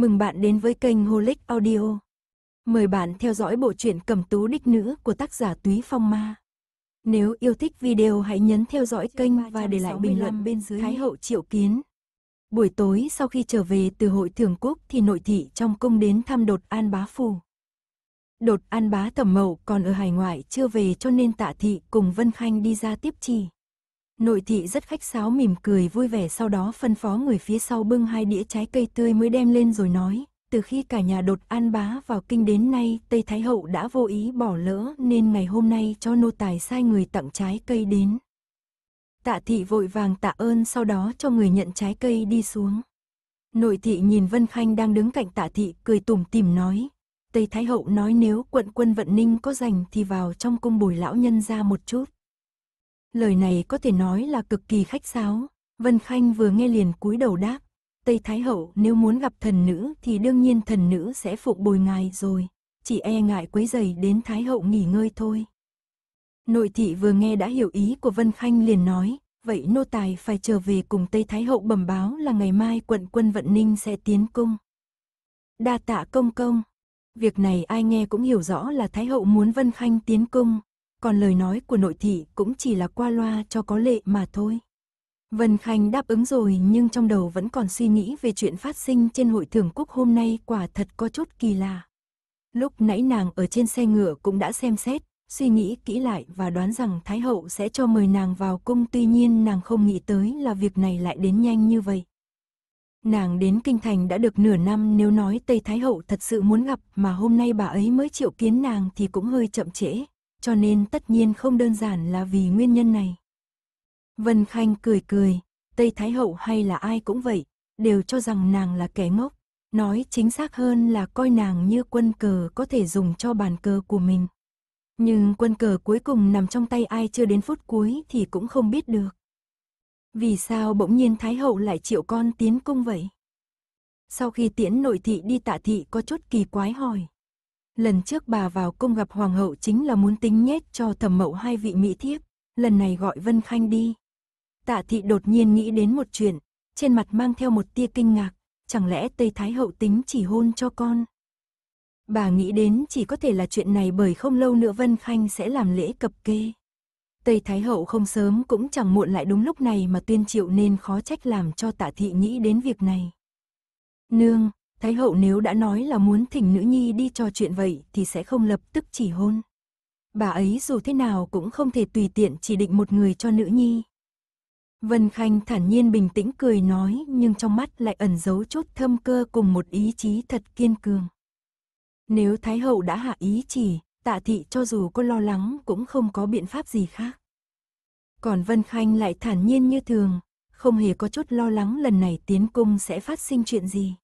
Mừng bạn đến với kênh Holic Audio. Mời bạn theo dõi bộ truyện Cẩm Tú Đích Nữ của tác giả Túy Phong Ma. Nếu yêu thích video hãy nhấn theo dõi kênh và để lại bình luận bên dưới Thái hậu Triệu Kiến. Buổi tối sau khi trở về từ hội thường quốc thì nội thị trong cung đến thăm đột an bá phù. Đột an bá thẩm mậu còn ở hải ngoại chưa về cho nên tạ thị cùng Vân Khanh đi ra tiếp trì. Nội thị rất khách sáo mỉm cười vui vẻ sau đó phân phó người phía sau bưng hai đĩa trái cây tươi mới đem lên rồi nói. Từ khi cả nhà đột an bá vào kinh đến nay, Tây Thái Hậu đã vô ý bỏ lỡ nên ngày hôm nay cho nô tài sai người tặng trái cây đến. Tạ thị vội vàng tạ ơn sau đó cho người nhận trái cây đi xuống. Nội thị nhìn Vân Khanh đang đứng cạnh tạ thị cười tủm tỉm nói. Tây Thái Hậu nói nếu quận quân vận ninh có rảnh thì vào trong cung bồi lão nhân ra một chút lời này có thể nói là cực kỳ khách sáo. Vân Khanh vừa nghe liền cúi đầu đáp, Tây Thái Hậu nếu muốn gặp thần nữ thì đương nhiên thần nữ sẽ phục bồi ngài rồi, chỉ e ngại quấy giày đến Thái Hậu nghỉ ngơi thôi. Nội thị vừa nghe đã hiểu ý của Vân Khanh liền nói, vậy nô tài phải trở về cùng Tây Thái Hậu bẩm báo là ngày mai quận quân Vận Ninh sẽ tiến cung. Đa tạ công công, việc này ai nghe cũng hiểu rõ là Thái Hậu muốn Vân Khanh tiến cung, còn lời nói của nội thị cũng chỉ là qua loa cho có lệ mà thôi. Vân Khanh đáp ứng rồi nhưng trong đầu vẫn còn suy nghĩ về chuyện phát sinh trên hội thưởng quốc hôm nay quả thật có chút kỳ lạ. Lúc nãy nàng ở trên xe ngựa cũng đã xem xét, suy nghĩ kỹ lại và đoán rằng Thái Hậu sẽ cho mời nàng vào cung tuy nhiên nàng không nghĩ tới là việc này lại đến nhanh như vậy. Nàng đến Kinh Thành đã được nửa năm nếu nói Tây Thái Hậu thật sự muốn gặp mà hôm nay bà ấy mới triệu kiến nàng thì cũng hơi chậm trễ, cho nên tất nhiên không đơn giản là vì nguyên nhân này. Vân Khanh cười cười, Tây Thái Hậu hay là ai cũng vậy, đều cho rằng nàng là kẻ ngốc, nói chính xác hơn là coi nàng như quân cờ có thể dùng cho bàn cờ của mình. Nhưng quân cờ cuối cùng nằm trong tay ai chưa đến phút cuối thì cũng không biết được. Vì sao bỗng nhiên Thái Hậu lại triệu con tiến cung vậy? Sau khi tiễn nội thị đi tạ thị có chút kỳ quái hỏi. Lần trước bà vào cung gặp hoàng hậu chính là muốn tính nhét cho thẩm mậu hai vị mỹ thiếp, lần này gọi Vân Khanh đi. Tạ thị đột nhiên nghĩ đến một chuyện, trên mặt mang theo một tia kinh ngạc, chẳng lẽ Tây Thái hậu tính chỉ hôn cho con? Bà nghĩ đến chỉ có thể là chuyện này bởi không lâu nữa Vân Khanh sẽ làm lễ cập kê. Tây Thái Hậu không sớm cũng chẳng muộn lại đúng lúc này mà tuyên triệu nên khó trách làm cho tạ thị nghĩ đến việc này. Nương, Thái hậu nếu đã nói là muốn thỉnh nữ nhi đi trò chuyện vậy thì sẽ không lập tức chỉ hôn. Bà ấy dù thế nào cũng không thể tùy tiện chỉ định một người cho nữ nhi. Vân Khanh thản nhiên bình tĩnh cười nói nhưng trong mắt lại ẩn giấu chút thâm cơ cùng một ý chí thật kiên cường. Nếu Thái hậu đã hạ ý chỉ, tạ thị cho dù có lo lắng cũng không có biện pháp gì khác. Còn Vân Khanh lại thản nhiên như thường, không hề có chút lo lắng lần này tiến cung sẽ phát sinh chuyện gì.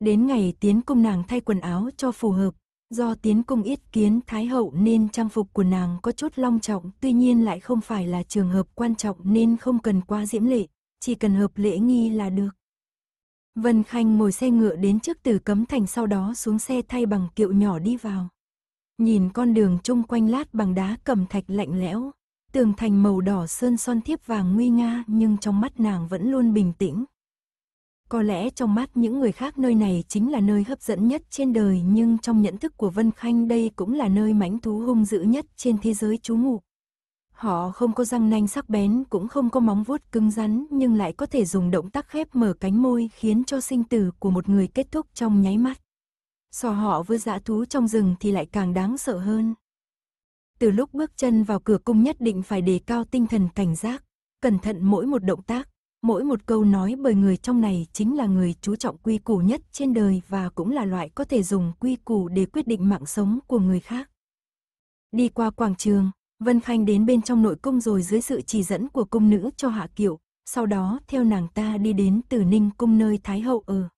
Đến ngày tiến công nàng thay quần áo cho phù hợp, do tiến công ít kiến Thái Hậu nên trang phục của nàng có chút long trọng tuy nhiên lại không phải là trường hợp quan trọng nên không cần quá diễm lệ, chỉ cần hợp lễ nghi là được. Vân Khanh ngồi xe ngựa đến trước tử cấm thành sau đó xuống xe thay bằng kiệu nhỏ đi vào. Nhìn con đường chung quanh lát bằng đá cẩm thạch lạnh lẽo, tường thành màu đỏ sơn son thiếp vàng nguy nga nhưng trong mắt nàng vẫn luôn bình tĩnh, có lẽ trong mắt những người khác nơi này chính là nơi hấp dẫn nhất trên đời nhưng trong nhận thức của Vân Khanh đây cũng là nơi mãnh thú hung dữ nhất trên thế giới trú ngụ. Họ không có răng nanh sắc bén cũng không có móng vuốt cứng rắn nhưng lại có thể dùng động tác khép mở cánh môi khiến cho sinh tử của một người kết thúc trong nháy mắt. So họ với dã thú trong rừng thì lại càng đáng sợ hơn. Từ lúc bước chân vào cửa cung nhất định phải đề cao tinh thần cảnh giác, cẩn thận mỗi một động tác mỗi một câu nói bởi người trong này chính là người chú trọng quy củ nhất trên đời và cũng là loại có thể dùng quy củ để quyết định mạng sống của người khác. Đi qua quảng trường, Vân Khanh đến bên trong nội cung rồi dưới sự chỉ dẫn của cung nữ cho Hạ Kiệu, sau đó theo nàng ta đi đến Tử Ninh cung nơi Thái Hậu ở.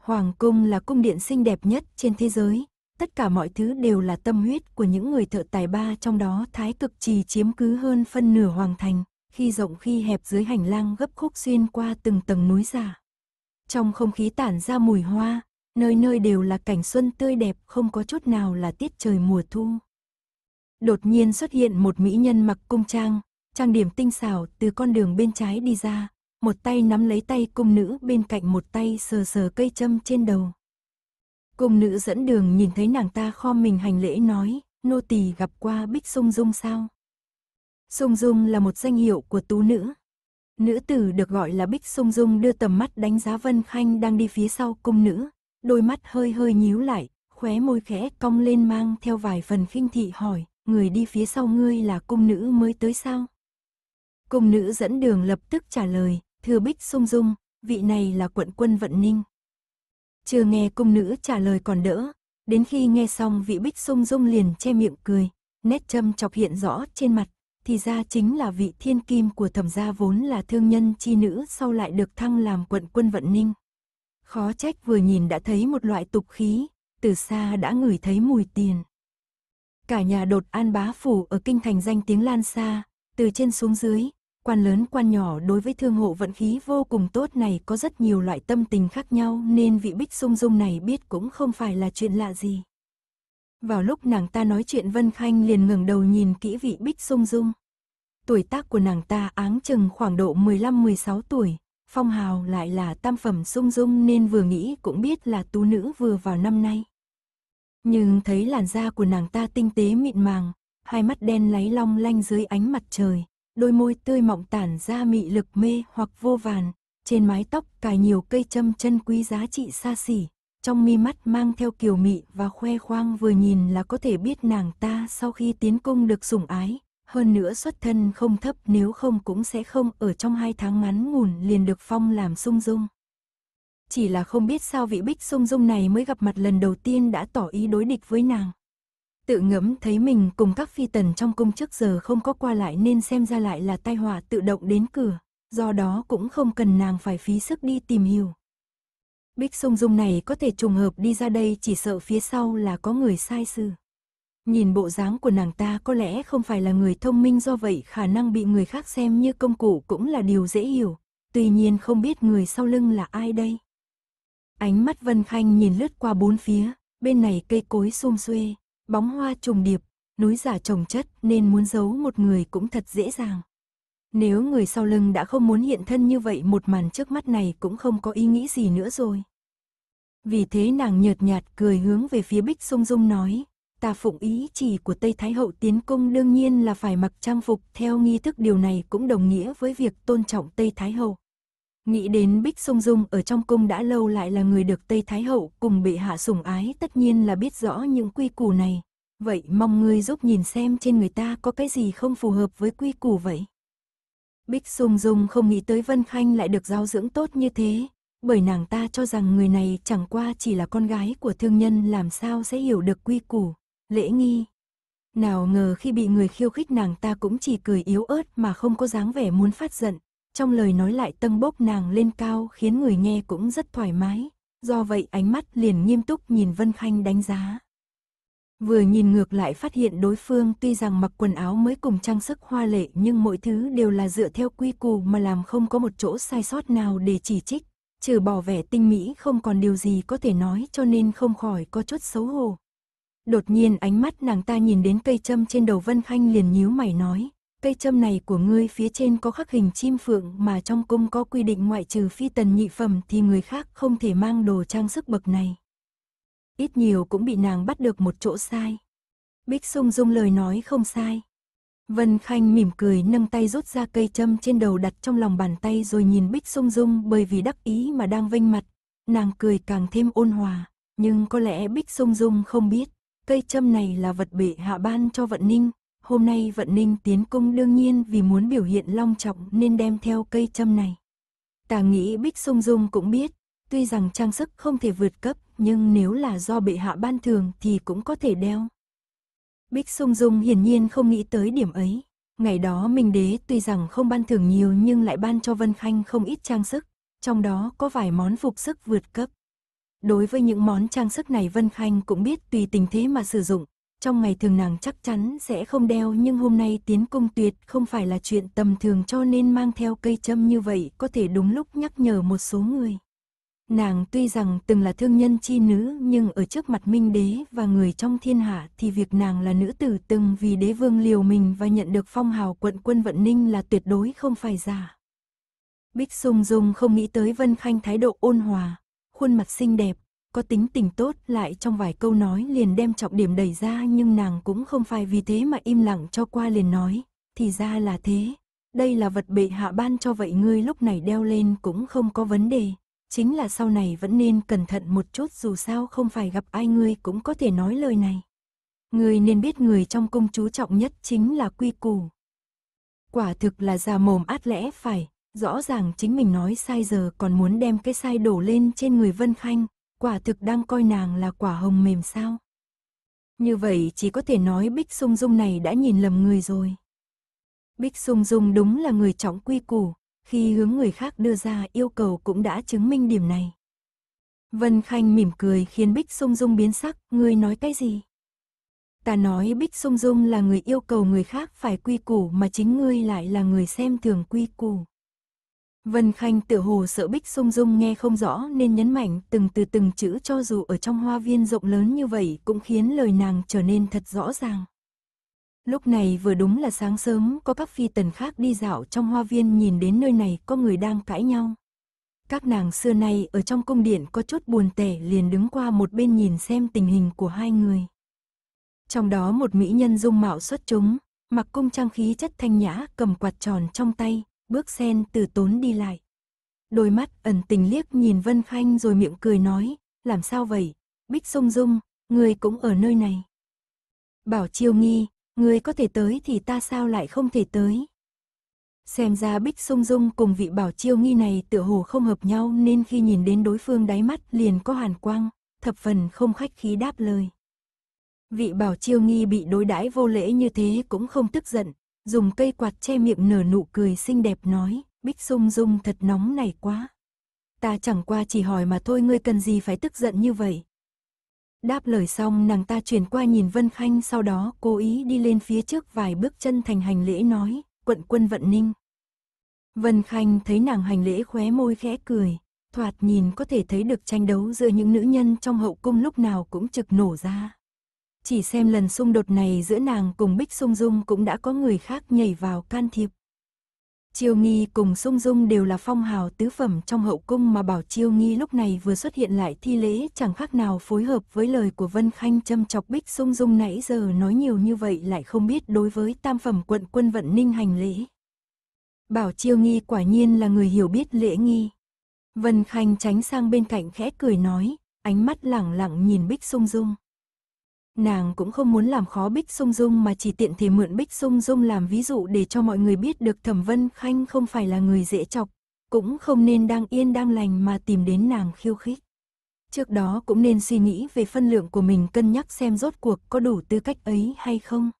Hoàng cung là cung điện xinh đẹp nhất trên thế giới, tất cả mọi thứ đều là tâm huyết của những người thợ tài ba trong đó Thái Cực Trì chiếm cứ hơn phân nửa hoàng thành, khi rộng khi hẹp dưới hành lang gấp khúc xuyên qua từng tầng núi giả. Trong không khí tản ra mùi hoa, nơi nơi đều là cảnh xuân tươi đẹp không có chút nào là tiết trời mùa thu. Đột nhiên xuất hiện một mỹ nhân mặc cung trang, trang điểm tinh xảo từ con đường bên trái đi ra, một tay nắm lấy tay cung nữ bên cạnh một tay sờ sờ cây châm trên đầu. Cung nữ dẫn đường nhìn thấy nàng ta kho mình hành lễ nói, nô tỳ gặp qua Bích Sung Dung sao? Sung Dung là một danh hiệu của tú nữ. Nữ tử được gọi là Bích Sung Dung đưa tầm mắt đánh giá Vân Khanh đang đi phía sau cung nữ, đôi mắt hơi hơi nhíu lại, khóe môi khẽ cong lên mang theo vài phần khinh thị hỏi, người đi phía sau ngươi là cung nữ mới tới sao? Cung nữ dẫn đường lập tức trả lời, thưa Bích Sung Dung, vị này là quận quân Vận Ninh. Chưa nghe cung nữ trả lời còn đỡ, đến khi nghe xong vị Bích Sung Dung liền che miệng cười, nét châm chọc hiện rõ trên mặt thì ra chính là vị thiên kim của thẩm gia vốn là thương nhân chi nữ sau lại được thăng làm quận quân vận ninh. Khó trách vừa nhìn đã thấy một loại tục khí, từ xa đã ngửi thấy mùi tiền. Cả nhà đột an bá phủ ở kinh thành danh tiếng lan xa, từ trên xuống dưới, quan lớn quan nhỏ đối với thương hộ vận khí vô cùng tốt này có rất nhiều loại tâm tình khác nhau nên vị bích sung dung này biết cũng không phải là chuyện lạ gì. Vào lúc nàng ta nói chuyện Vân Khanh liền ngẩng đầu nhìn kỹ vị bích sung dung. Tuổi tác của nàng ta áng chừng khoảng độ 15-16 tuổi, phong hào lại là tam phẩm sung dung nên vừa nghĩ cũng biết là tú nữ vừa vào năm nay. Nhưng thấy làn da của nàng ta tinh tế mịn màng, hai mắt đen láy long lanh dưới ánh mặt trời, đôi môi tươi mọng tản ra mị lực mê hoặc vô vàn, trên mái tóc cài nhiều cây châm chân quý giá trị xa xỉ, trong mi mắt mang theo kiều mị và khoe khoang vừa nhìn là có thể biết nàng ta sau khi tiến cung được sủng ái, hơn nữa xuất thân không thấp nếu không cũng sẽ không ở trong hai tháng ngắn ngủn liền được phong làm sung dung. Chỉ là không biết sao vị bích sung dung này mới gặp mặt lần đầu tiên đã tỏ ý đối địch với nàng. Tự ngẫm thấy mình cùng các phi tần trong cung trước giờ không có qua lại nên xem ra lại là tai họa tự động đến cửa, do đó cũng không cần nàng phải phí sức đi tìm hiểu, Bích sung dung này có thể trùng hợp đi ra đây chỉ sợ phía sau là có người sai sự. Nhìn bộ dáng của nàng ta có lẽ không phải là người thông minh do vậy khả năng bị người khác xem như công cụ cũng là điều dễ hiểu. Tuy nhiên không biết người sau lưng là ai đây. Ánh mắt Vân Khanh nhìn lướt qua bốn phía, bên này cây cối xung xuê, bóng hoa trùng điệp, núi giả trồng chất nên muốn giấu một người cũng thật dễ dàng. Nếu người sau lưng đã không muốn hiện thân như vậy một màn trước mắt này cũng không có ý nghĩ gì nữa rồi. Vì thế nàng nhợt nhạt cười hướng về phía Bích Sung Dung nói, ta phụng ý chỉ của Tây Thái Hậu tiến cung đương nhiên là phải mặc trang phục theo nghi thức điều này cũng đồng nghĩa với việc tôn trọng Tây Thái Hậu. Nghĩ đến Bích Sung Dung ở trong cung đã lâu lại là người được Tây Thái Hậu cùng bị hạ sủng ái tất nhiên là biết rõ những quy củ này. Vậy mong ngươi giúp nhìn xem trên người ta có cái gì không phù hợp với quy củ vậy. Bích Dung Dung không nghĩ tới Vân Khanh lại được giáo dưỡng tốt như thế, bởi nàng ta cho rằng người này chẳng qua chỉ là con gái của thương nhân làm sao sẽ hiểu được quy củ, lễ nghi. Nào ngờ khi bị người khiêu khích nàng ta cũng chỉ cười yếu ớt mà không có dáng vẻ muốn phát giận, trong lời nói lại tâng bốc nàng lên cao khiến người nghe cũng rất thoải mái, do vậy ánh mắt liền nghiêm túc nhìn Vân Khanh đánh giá. Vừa nhìn ngược lại phát hiện đối phương tuy rằng mặc quần áo mới cùng trang sức hoa lệ nhưng mọi thứ đều là dựa theo quy củ mà làm không có một chỗ sai sót nào để chỉ trích. Trừ bỏ vẻ tinh mỹ không còn điều gì có thể nói cho nên không khỏi có chút xấu hổ. Đột nhiên ánh mắt nàng ta nhìn đến cây châm trên đầu Vân Khanh liền nhíu mày nói, cây châm này của ngươi phía trên có khắc hình chim phượng mà trong cung có quy định ngoại trừ phi tần nhị phẩm thì người khác không thể mang đồ trang sức bậc này ít nhiều cũng bị nàng bắt được một chỗ sai. Bích Sung Dung lời nói không sai. Vân Khanh mỉm cười nâng tay rút ra cây châm trên đầu đặt trong lòng bàn tay rồi nhìn Bích Sung Dung bởi vì đắc ý mà đang vênh mặt. Nàng cười càng thêm ôn hòa, nhưng có lẽ Bích Sung Dung không biết, cây châm này là vật bệ hạ ban cho Vận Ninh. Hôm nay Vận Ninh tiến cung đương nhiên vì muốn biểu hiện long trọng nên đem theo cây châm này. Ta nghĩ Bích Sung Dung cũng biết, tuy rằng trang sức không thể vượt cấp nhưng nếu là do bệ hạ ban thường thì cũng có thể đeo. Bích Sung Dung hiển nhiên không nghĩ tới điểm ấy. Ngày đó Minh Đế tuy rằng không ban thưởng nhiều nhưng lại ban cho Vân Khanh không ít trang sức, trong đó có vài món phục sức vượt cấp. Đối với những món trang sức này Vân Khanh cũng biết tùy tình thế mà sử dụng, trong ngày thường nàng chắc chắn sẽ không đeo nhưng hôm nay tiến cung tuyệt không phải là chuyện tầm thường cho nên mang theo cây châm như vậy có thể đúng lúc nhắc nhở một số người. Nàng tuy rằng từng là thương nhân chi nữ nhưng ở trước mặt minh đế và người trong thiên hạ thì việc nàng là nữ tử từng vì đế vương liều mình và nhận được phong hào quận quân vận ninh là tuyệt đối không phải giả. Bích Dung Dung không nghĩ tới Vân Khanh thái độ ôn hòa, khuôn mặt xinh đẹp, có tính tình tốt lại trong vài câu nói liền đem trọng điểm đẩy ra nhưng nàng cũng không phải vì thế mà im lặng cho qua liền nói, thì ra là thế. Đây là vật bệ hạ ban cho vậy ngươi lúc này đeo lên cũng không có vấn đề, chính là sau này vẫn nên cẩn thận một chút dù sao không phải gặp ai ngươi cũng có thể nói lời này. Ngươi nên biết người trong cung chú trọng nhất chính là quy củ. Quả thực là già mồm át lẽ phải, rõ ràng chính mình nói sai giờ còn muốn đem cái sai đổ lên trên người Vân Khanh, quả thực đang coi nàng là quả hồng mềm sao. Như vậy chỉ có thể nói Bích sung Dung này đã nhìn lầm người rồi. Bích sung Dung đúng là người trọng quy củ, khi hướng người khác đưa ra yêu cầu cũng đã chứng minh điểm này. Vân Khanh mỉm cười khiến Bích Sung Dung biến sắc, ngươi nói cái gì? Ta nói Bích Sung Dung là người yêu cầu người khác phải quy củ mà chính ngươi lại là người xem thường quy củ. Vân Khanh tự hồ sợ Bích Sung Dung nghe không rõ nên nhấn mạnh từng từ từng chữ cho dù ở trong hoa viên rộng lớn như vậy cũng khiến lời nàng trở nên thật rõ ràng. Lúc này vừa đúng là sáng sớm có các phi tần khác đi dạo trong hoa viên nhìn đến nơi này có người đang cãi nhau. Các nàng xưa nay ở trong cung điện có chút buồn tẻ liền đứng qua một bên nhìn xem tình hình của hai người. Trong đó một mỹ nhân dung mạo xuất chúng, mặc cung trang khí chất thanh nhã cầm quạt tròn trong tay, bước sen từ tốn đi lại. Đôi mắt ẩn tình liếc nhìn Vân Khanh rồi miệng cười nói, làm sao vậy, Bích Dung Dung, người cũng ở nơi này. Bảo Chiêu Nghi, Ngươi có thể tới thì ta sao lại không thể tới? Xem ra Bích Sông Dung cùng vị bảo chiêu nghi này tựa hồ không hợp nhau nên khi nhìn đến đối phương đáy mắt liền có hàn quang, thập phần không khách khí đáp lời. Vị bảo chiêu nghi bị đối đãi vô lễ như thế cũng không tức giận, dùng cây quạt che miệng nở nụ cười xinh đẹp nói, Bích Sông Dung thật nóng này quá. Ta chẳng qua chỉ hỏi mà thôi ngươi cần gì phải tức giận như vậy, Đáp lời xong nàng ta chuyển qua nhìn Vân Khanh sau đó cố ý đi lên phía trước vài bước chân thành hành lễ nói, quận quân vận ninh. Vân Khanh thấy nàng hành lễ khóe môi khẽ cười, thoạt nhìn có thể thấy được tranh đấu giữa những nữ nhân trong hậu cung lúc nào cũng trực nổ ra. Chỉ xem lần xung đột này giữa nàng cùng Bích Sung Dung cũng đã có người khác nhảy vào can thiệp. Chiêu Nghi cùng Sung Dung đều là phong hào tứ phẩm trong hậu cung mà Bảo Chiêu Nghi lúc này vừa xuất hiện lại thi lễ chẳng khác nào phối hợp với lời của Vân Khanh châm chọc Bích Sung Dung nãy giờ nói nhiều như vậy lại không biết đối với tam phẩm quận quân vận ninh hành lễ. Bảo Chiêu Nghi quả nhiên là người hiểu biết lễ nghi. Vân Khanh tránh sang bên cạnh khẽ cười nói, ánh mắt lẳng lặng nhìn Bích Sung Dung nàng cũng không muốn làm khó Bích Sung Dung mà chỉ tiện thì mượn Bích Sung Dung làm ví dụ để cho mọi người biết được Thẩm Vân Khanh không phải là người dễ chọc, cũng không nên đang yên đang lành mà tìm đến nàng khiêu khích. Trước đó cũng nên suy nghĩ về phân lượng của mình cân nhắc xem rốt cuộc có đủ tư cách ấy hay không.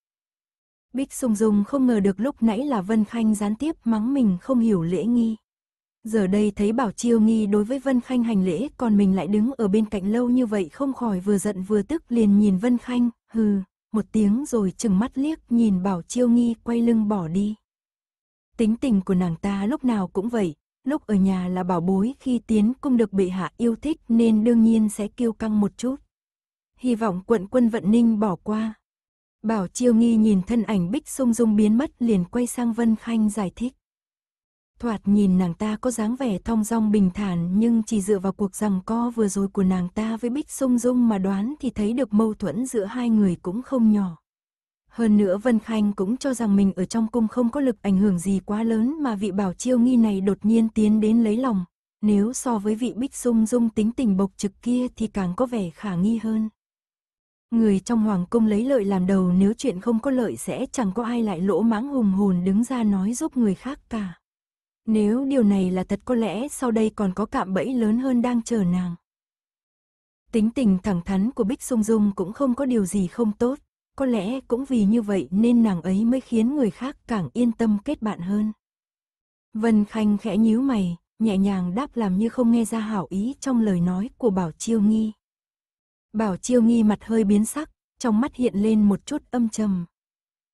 Bích Sung Dung không ngờ được lúc nãy là Vân Khanh gián tiếp mắng mình không hiểu lễ nghi. Giờ đây thấy Bảo Chiêu Nghi đối với Vân Khanh hành lễ, còn mình lại đứng ở bên cạnh lâu như vậy không khỏi vừa giận vừa tức liền nhìn Vân Khanh, hừ, một tiếng rồi chừng mắt liếc nhìn Bảo Chiêu Nghi quay lưng bỏ đi. Tính tình của nàng ta lúc nào cũng vậy, lúc ở nhà là bảo bối khi tiến cung được bệ hạ yêu thích nên đương nhiên sẽ kiêu căng một chút. Hy vọng quận quân vận ninh bỏ qua. Bảo Chiêu Nghi nhìn thân ảnh Bích Dung Dung biến mất liền quay sang Vân Khanh giải thích. Thoạt nhìn nàng ta có dáng vẻ thong dong bình thản nhưng chỉ dựa vào cuộc rằng co vừa rồi của nàng ta với Bích Sung Dung mà đoán thì thấy được mâu thuẫn giữa hai người cũng không nhỏ. Hơn nữa Vân Khanh cũng cho rằng mình ở trong cung không có lực ảnh hưởng gì quá lớn mà vị bảo chiêu nghi này đột nhiên tiến đến lấy lòng. Nếu so với vị Bích Sung Dung tính tình bộc trực kia thì càng có vẻ khả nghi hơn. Người trong hoàng cung lấy lợi làm đầu nếu chuyện không có lợi sẽ chẳng có ai lại lỗ mãng hùng hồn đứng ra nói giúp người khác cả. Nếu điều này là thật có lẽ sau đây còn có cạm bẫy lớn hơn đang chờ nàng. Tính tình thẳng thắn của Bích Dung Dung cũng không có điều gì không tốt, có lẽ cũng vì như vậy nên nàng ấy mới khiến người khác càng yên tâm kết bạn hơn. Vân Khanh khẽ nhíu mày, nhẹ nhàng đáp làm như không nghe ra hảo ý trong lời nói của Bảo Chiêu Nghi. Bảo Chiêu Nghi mặt hơi biến sắc, trong mắt hiện lên một chút âm trầm.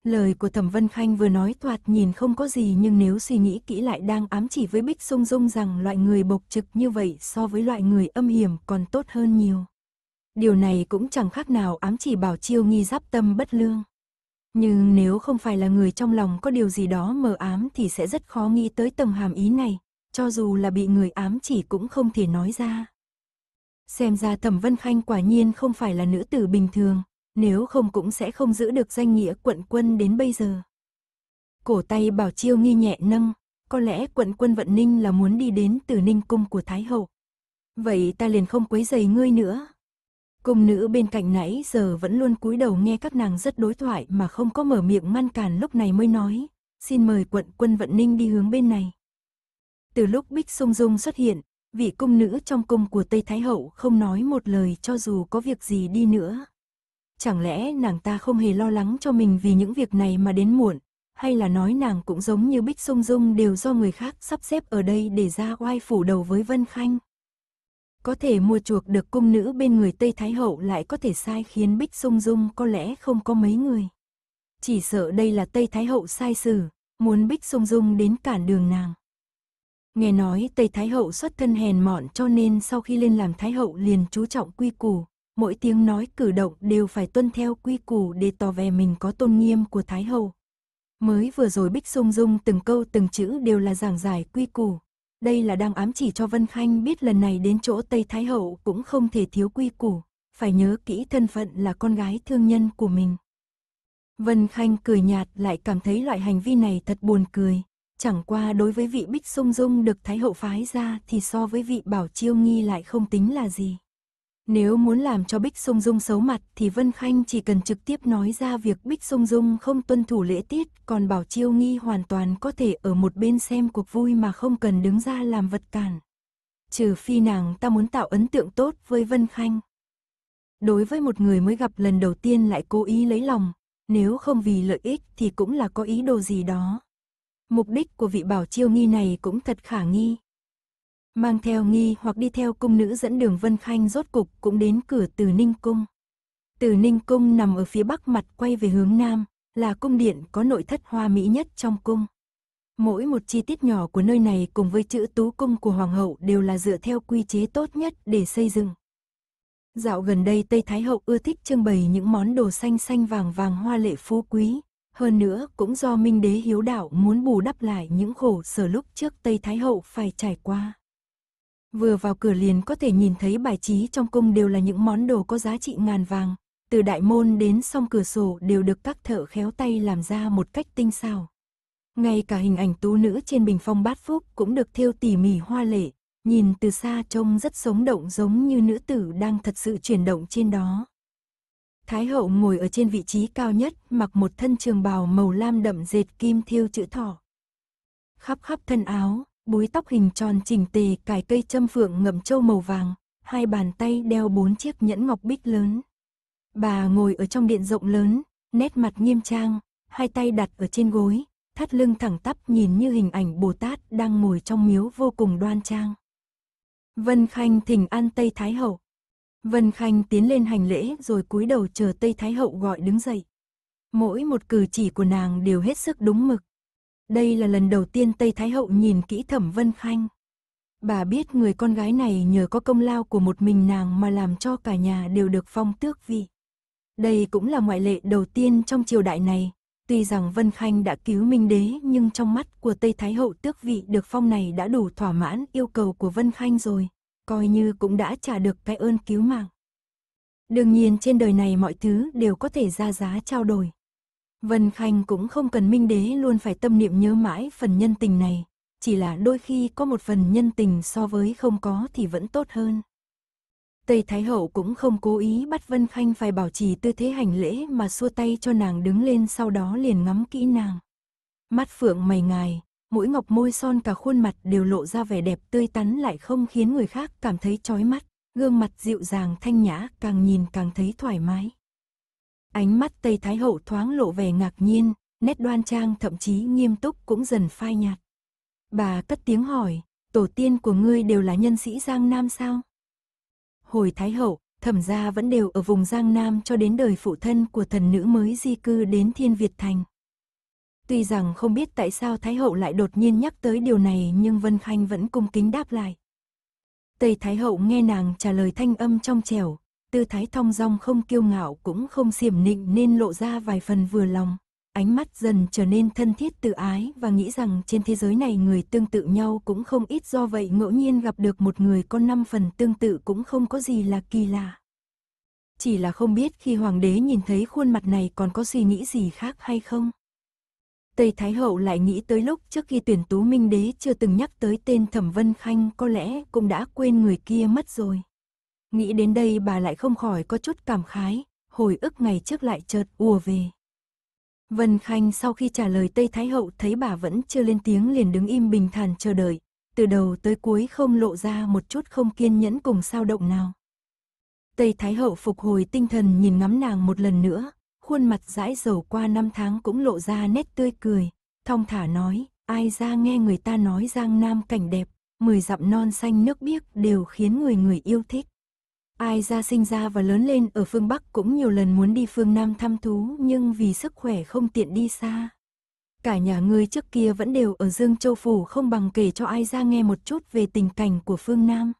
Lời của Thẩm Vân Khanh vừa nói toạt nhìn không có gì nhưng nếu suy nghĩ kỹ lại đang ám chỉ với Bích Dung Dung rằng loại người bộc trực như vậy so với loại người âm hiểm còn tốt hơn nhiều. Điều này cũng chẳng khác nào ám chỉ bảo chiêu nghi giáp tâm bất lương. Nhưng nếu không phải là người trong lòng có điều gì đó mờ ám thì sẽ rất khó nghĩ tới tầng hàm ý này, cho dù là bị người ám chỉ cũng không thể nói ra. Xem ra Thẩm Vân Khanh quả nhiên không phải là nữ tử bình thường, nếu không cũng sẽ không giữ được danh nghĩa quận quân đến bây giờ. Cổ tay Bảo Chiêu nghi nhẹ nâng, có lẽ quận quân vận ninh là muốn đi đến từ ninh cung của Thái Hậu. Vậy ta liền không quấy giày ngươi nữa. Cung nữ bên cạnh nãy giờ vẫn luôn cúi đầu nghe các nàng rất đối thoại mà không có mở miệng ngăn cản lúc này mới nói, xin mời quận quân vận ninh đi hướng bên này. Từ lúc Bích Sung Dung xuất hiện, vị cung nữ trong cung của Tây Thái Hậu không nói một lời cho dù có việc gì đi nữa. Chẳng lẽ nàng ta không hề lo lắng cho mình vì những việc này mà đến muộn, hay là nói nàng cũng giống như Bích Sông Dung đều do người khác sắp xếp ở đây để ra oai phủ đầu với Vân Khanh. Có thể mua chuộc được cung nữ bên người Tây Thái Hậu lại có thể sai khiến Bích Sông Dung có lẽ không có mấy người. Chỉ sợ đây là Tây Thái Hậu sai xử, muốn Bích Sông Dung đến cản đường nàng. Nghe nói Tây Thái Hậu xuất thân hèn mọn cho nên sau khi lên làm Thái Hậu liền chú trọng quy củ, mỗi tiếng nói cử động đều phải tuân theo quy củ để tỏ vẻ mình có tôn nghiêm của Thái Hậu. Mới vừa rồi Bích sung Dung từng câu từng chữ đều là giảng giải quy củ. Đây là đang ám chỉ cho Vân Khanh biết lần này đến chỗ Tây Thái Hậu cũng không thể thiếu quy củ, phải nhớ kỹ thân phận là con gái thương nhân của mình. Vân Khanh cười nhạt lại cảm thấy loại hành vi này thật buồn cười. Chẳng qua đối với vị Bích sung Dung được Thái Hậu phái ra thì so với vị Bảo Chiêu Nghi lại không tính là gì. Nếu muốn làm cho Bích Sông Dung xấu mặt thì Vân Khanh chỉ cần trực tiếp nói ra việc Bích Sông Dung không tuân thủ lễ tiết, còn Bảo Chiêu Nghi hoàn toàn có thể ở một bên xem cuộc vui mà không cần đứng ra làm vật cản. Trừ phi nàng ta muốn tạo ấn tượng tốt với Vân Khanh. Đối với một người mới gặp lần đầu tiên lại cố ý lấy lòng, nếu không vì lợi ích thì cũng là có ý đồ gì đó. Mục đích của vị Bảo Chiêu Nghi này cũng thật khả nghi, mang theo nghi hoặc đi theo cung nữ dẫn đường Vân Khanh rốt cục cũng đến cửa từ Ninh Cung. Từ Ninh Cung nằm ở phía bắc mặt quay về hướng nam, là cung điện có nội thất hoa mỹ nhất trong cung. Mỗi một chi tiết nhỏ của nơi này cùng với chữ tú cung của Hoàng hậu đều là dựa theo quy chế tốt nhất để xây dựng. Dạo gần đây Tây Thái Hậu ưa thích trưng bày những món đồ xanh xanh vàng vàng hoa lệ phú quý. Hơn nữa cũng do Minh Đế Hiếu Đạo muốn bù đắp lại những khổ sở lúc trước Tây Thái Hậu phải trải qua. Vừa vào cửa liền có thể nhìn thấy bài trí trong cung đều là những món đồ có giá trị ngàn vàng, từ đại môn đến song cửa sổ đều được các thợ khéo tay làm ra một cách tinh xảo. Ngay cả hình ảnh tú nữ trên bình phong bát phúc cũng được thêu tỉ mỉ hoa lệ, nhìn từ xa trông rất sống động giống như nữ tử đang thật sự chuyển động trên đó. Thái hậu ngồi ở trên vị trí cao nhất, mặc một thân trường bào màu lam đậm dệt kim thiêu chữ thỏ. Khắp khắp thân áo, búi tóc hình tròn chỉnh tề cài cây châm phượng ngậm châu màu vàng, hai bàn tay đeo bốn chiếc nhẫn ngọc bích lớn. Bà ngồi ở trong điện rộng lớn, nét mặt nghiêm trang, hai tay đặt ở trên gối, thắt lưng thẳng tắp nhìn như hình ảnh Bồ Tát đang ngồi trong miếu vô cùng đoan trang. Vân Khanh thỉnh an Tây Thái Hậu. Vân Khanh tiến lên hành lễ rồi cúi đầu chờ Tây Thái Hậu gọi đứng dậy. Mỗi một cử chỉ của nàng đều hết sức đúng mực. Đây là lần đầu tiên Tây Thái Hậu nhìn kỹ Thẩm Vân Khanh. Bà biết người con gái này nhờ có công lao của một mình nàng mà làm cho cả nhà đều được phong tước vị. Đây cũng là ngoại lệ đầu tiên trong triều đại này. Tuy rằng Vân Khanh đã cứu Minh Đế nhưng trong mắt của Tây Thái Hậu tước vị được phong này đã đủ thỏa mãn yêu cầu của Vân Khanh rồi, coi như cũng đã trả được cái ơn cứu mạng. Đương nhiên trên đời này mọi thứ đều có thể ra giá trao đổi. Vân Khanh cũng không cần Minh Đế luôn phải tâm niệm nhớ mãi phần nhân tình này, chỉ là đôi khi có một phần nhân tình so với không có thì vẫn tốt hơn. Tây Thái Hậu cũng không cố ý bắt Vân Khanh phải bảo trì tư thế hành lễ mà xua tay cho nàng đứng lên sau đó liền ngắm kỹ nàng. Mắt phượng mày ngài, mũi ngọc môi son cả khuôn mặt đều lộ ra vẻ đẹp tươi tắn lại không khiến người khác cảm thấy chói mắt, gương mặt dịu dàng thanh nhã càng nhìn càng thấy thoải mái. Ánh mắt Tây Thái Hậu thoáng lộ vẻ ngạc nhiên, nét đoan trang thậm chí nghiêm túc cũng dần phai nhạt. Bà cất tiếng hỏi, tổ tiên của ngươi đều là nhân sĩ Giang Nam sao? Hồi Thái Hậu, thẩm gia vẫn đều ở vùng Giang Nam cho đến đời phụ thân của thần nữ mới di cư đến Thiên Việt Thành. Tuy rằng không biết tại sao Thái Hậu lại đột nhiên nhắc tới điều này nhưng Vân Khanh vẫn cung kính đáp lại. Tây Thái Hậu nghe nàng trả lời thanh âm trong trẻo, tư thái thong dong không kiêu ngạo cũng không xiểm nịnh nên lộ ra vài phần vừa lòng. Ánh mắt dần trở nên thân thiết tự ái và nghĩ rằng trên thế giới này người tương tự nhau cũng không ít do vậy ngẫu nhiên gặp được một người có năm phần tương tự cũng không có gì là kỳ lạ. Chỉ là không biết khi hoàng đế nhìn thấy khuôn mặt này còn có suy nghĩ gì khác hay không. Tây Thái Hậu lại nghĩ tới lúc trước khi tuyển tú minh đế chưa từng nhắc tới tên Thẩm Vân Khanh có lẽ cũng đã quên người kia mất rồi. Nghĩ đến đây bà lại không khỏi có chút cảm khái, hồi ức ngày trước lại chợt ùa về. Vân Khanh sau khi trả lời Tây Thái Hậu thấy bà vẫn chưa lên tiếng liền đứng im bình thản chờ đợi, từ đầu tới cuối không lộ ra một chút không kiên nhẫn cùng sao động nào. Tây Thái Hậu phục hồi tinh thần nhìn ngắm nàng một lần nữa, khuôn mặt dãi dầu qua năm tháng cũng lộ ra nét tươi cười, thong thả nói, ai ra nghe người ta nói Giang Nam cảnh đẹp, mười dặm non xanh nước biếc đều khiến người người yêu thích. Ai ra sinh ra và lớn lên ở phương Bắc cũng nhiều lần muốn đi phương Nam thăm thú nhưng vì sức khỏe không tiện đi xa. Cả nhà ngươi trước kia vẫn đều ở Dương Châu Phủ không bằng kể cho ai ra nghe một chút về tình cảnh của phương Nam.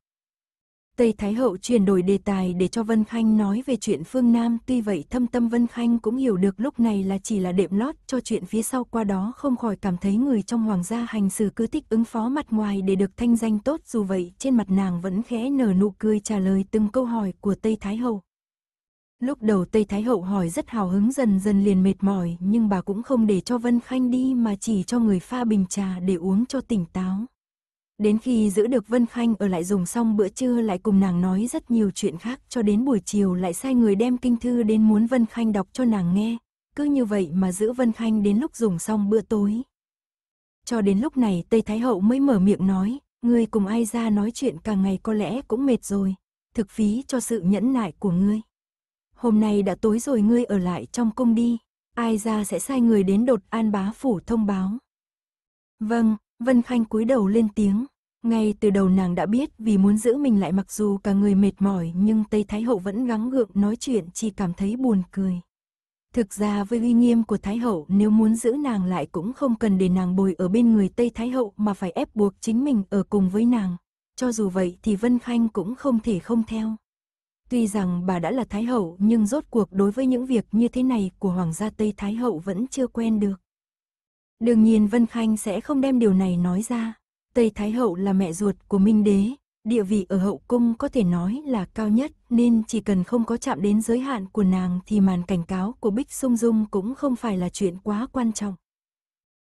Tây Thái Hậu chuyển đổi đề tài để cho Vân Khanh nói về chuyện phương Nam tuy vậy thâm tâm Vân Khanh cũng hiểu được lúc này là chỉ là đệm lót cho chuyện phía sau qua đó không khỏi cảm thấy người trong hoàng gia hành xử cứ thích ứng phó mặt ngoài để được thanh danh tốt dù vậy trên mặt nàng vẫn khẽ nở nụ cười trả lời từng câu hỏi của Tây Thái Hậu. Lúc đầu Tây Thái Hậu hỏi rất hào hứng dần dần liền mệt mỏi nhưng bà cũng không để cho Vân Khanh đi mà chỉ cho người pha bình trà để uống cho tỉnh táo. Đến khi giữ được Vân Khanh ở lại dùng xong bữa trưa lại cùng nàng nói rất nhiều chuyện khác cho đến buổi chiều lại sai người đem kinh thư đến muốn Vân Khanh đọc cho nàng nghe. Cứ như vậy mà giữ Vân Khanh đến lúc dùng xong bữa tối. Cho đến lúc này Tây Thái Hậu mới mở miệng nói, ngươi cùng ai ra nói chuyện cả ngày có lẽ cũng mệt rồi, thực phí cho sự nhẫn nại của ngươi. Hôm nay đã tối rồi ngươi ở lại trong cung đi, ai ra sẽ sai người đến đột an bá phủ thông báo. Vâng, Vân Khanh cúi đầu lên tiếng. Ngay từ đầu nàng đã biết vì muốn giữ mình lại mặc dù cả người mệt mỏi nhưng Tây Thái Hậu vẫn gắng gượng nói chuyện chỉ cảm thấy buồn cười. Thực ra với uy nghiêm của Thái Hậu nếu muốn giữ nàng lại cũng không cần để nàng bồi ở bên người Tây Thái Hậu mà phải ép buộc chính mình ở cùng với nàng. Cho dù vậy thì Vân Khanh cũng không thể không theo. Tuy rằng bà đã là Thái Hậu nhưng rốt cuộc đối với những việc như thế này của Hoàng gia Tây Thái Hậu vẫn chưa quen được. Đương nhiên Vân Khanh sẽ không đem điều này nói ra. Tây Thái Hậu là mẹ ruột của Minh Đế, địa vị ở hậu cung có thể nói là cao nhất nên chỉ cần không có chạm đến giới hạn của nàng thì màn cảnh cáo của Bích Sung Dung cũng không phải là chuyện quá quan trọng.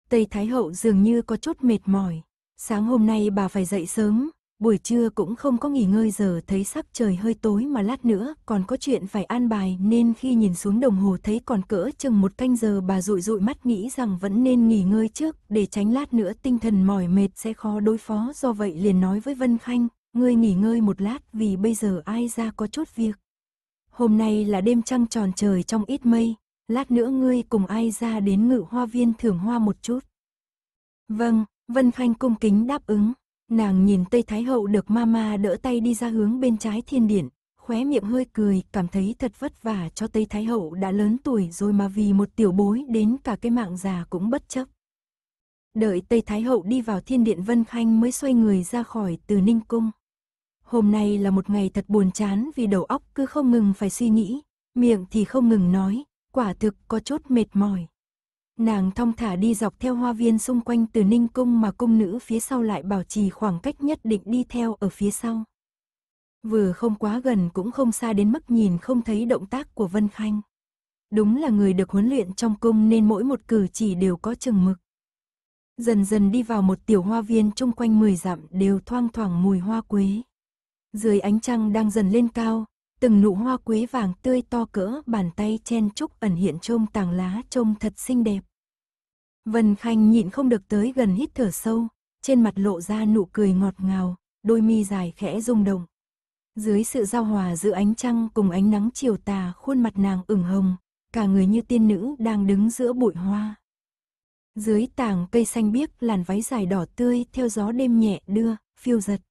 Tây Thái Hậu dường như có chút mệt mỏi. Sáng hôm nay bà phải dậy sớm, buổi trưa cũng không có nghỉ ngơi giờ thấy sắc trời hơi tối mà lát nữa còn có chuyện phải an bài nên khi nhìn xuống đồng hồ thấy còn cỡ chừng một canh giờ bà rụi rụi mắt nghĩ rằng vẫn nên nghỉ ngơi trước để tránh lát nữa tinh thần mỏi mệt sẽ khó đối phó do vậy liền nói với Vân Khanh, ngươi nghỉ ngơi một lát vì bây giờ ai ra có chút việc. Hôm nay là đêm trăng tròn trời trong ít mây, lát nữa ngươi cùng ai ra đến ngự hoa viên thưởng hoa một chút. Vâng, Vân Khanh cung kính đáp ứng. Nàng nhìn Tây Thái Hậu được mama đỡ tay đi ra hướng bên trái thiên điển khóe miệng hơi cười, cảm thấy thật vất vả cho Tây Thái Hậu đã lớn tuổi rồi mà vì một tiểu bối đến cả cái mạng già cũng bất chấp. Đợi Tây Thái Hậu đi vào thiên điện Vân Khanh mới xoay người ra khỏi từ Ninh Cung. Hôm nay là một ngày thật buồn chán vì đầu óc cứ không ngừng phải suy nghĩ, miệng thì không ngừng nói, quả thực có chút mệt mỏi. Nàng thong thả đi dọc theo hoa viên xung quanh từ ninh cung mà cung nữ phía sau lại bảo trì khoảng cách nhất định đi theo ở phía sau. Vừa không quá gần cũng không xa đến mức nhìn không thấy động tác của Vân Khanh. Đúng là người được huấn luyện trong cung nên mỗi một cử chỉ đều có chừng mực. Dần dần đi vào một tiểu hoa viên chung quanh mười dặm đều thoang thoảng mùi hoa quế. Dưới ánh trăng đang dần lên cao, từng nụ hoa quế vàng tươi to cỡ bàn tay chen trúc ẩn hiện trông tàng lá trông thật xinh đẹp. Vân Khanh nhịn không được tới gần hít thở sâu, trên mặt lộ ra nụ cười ngọt ngào, đôi mi dài khẽ rung động. Dưới sự giao hòa giữa ánh trăng cùng ánh nắng chiều tà khuôn mặt nàng ửng hồng, cả người như tiên nữ đang đứng giữa bụi hoa. Dưới tàng cây xanh biếc làn váy dài đỏ tươi theo gió đêm nhẹ đưa, phiêu giật.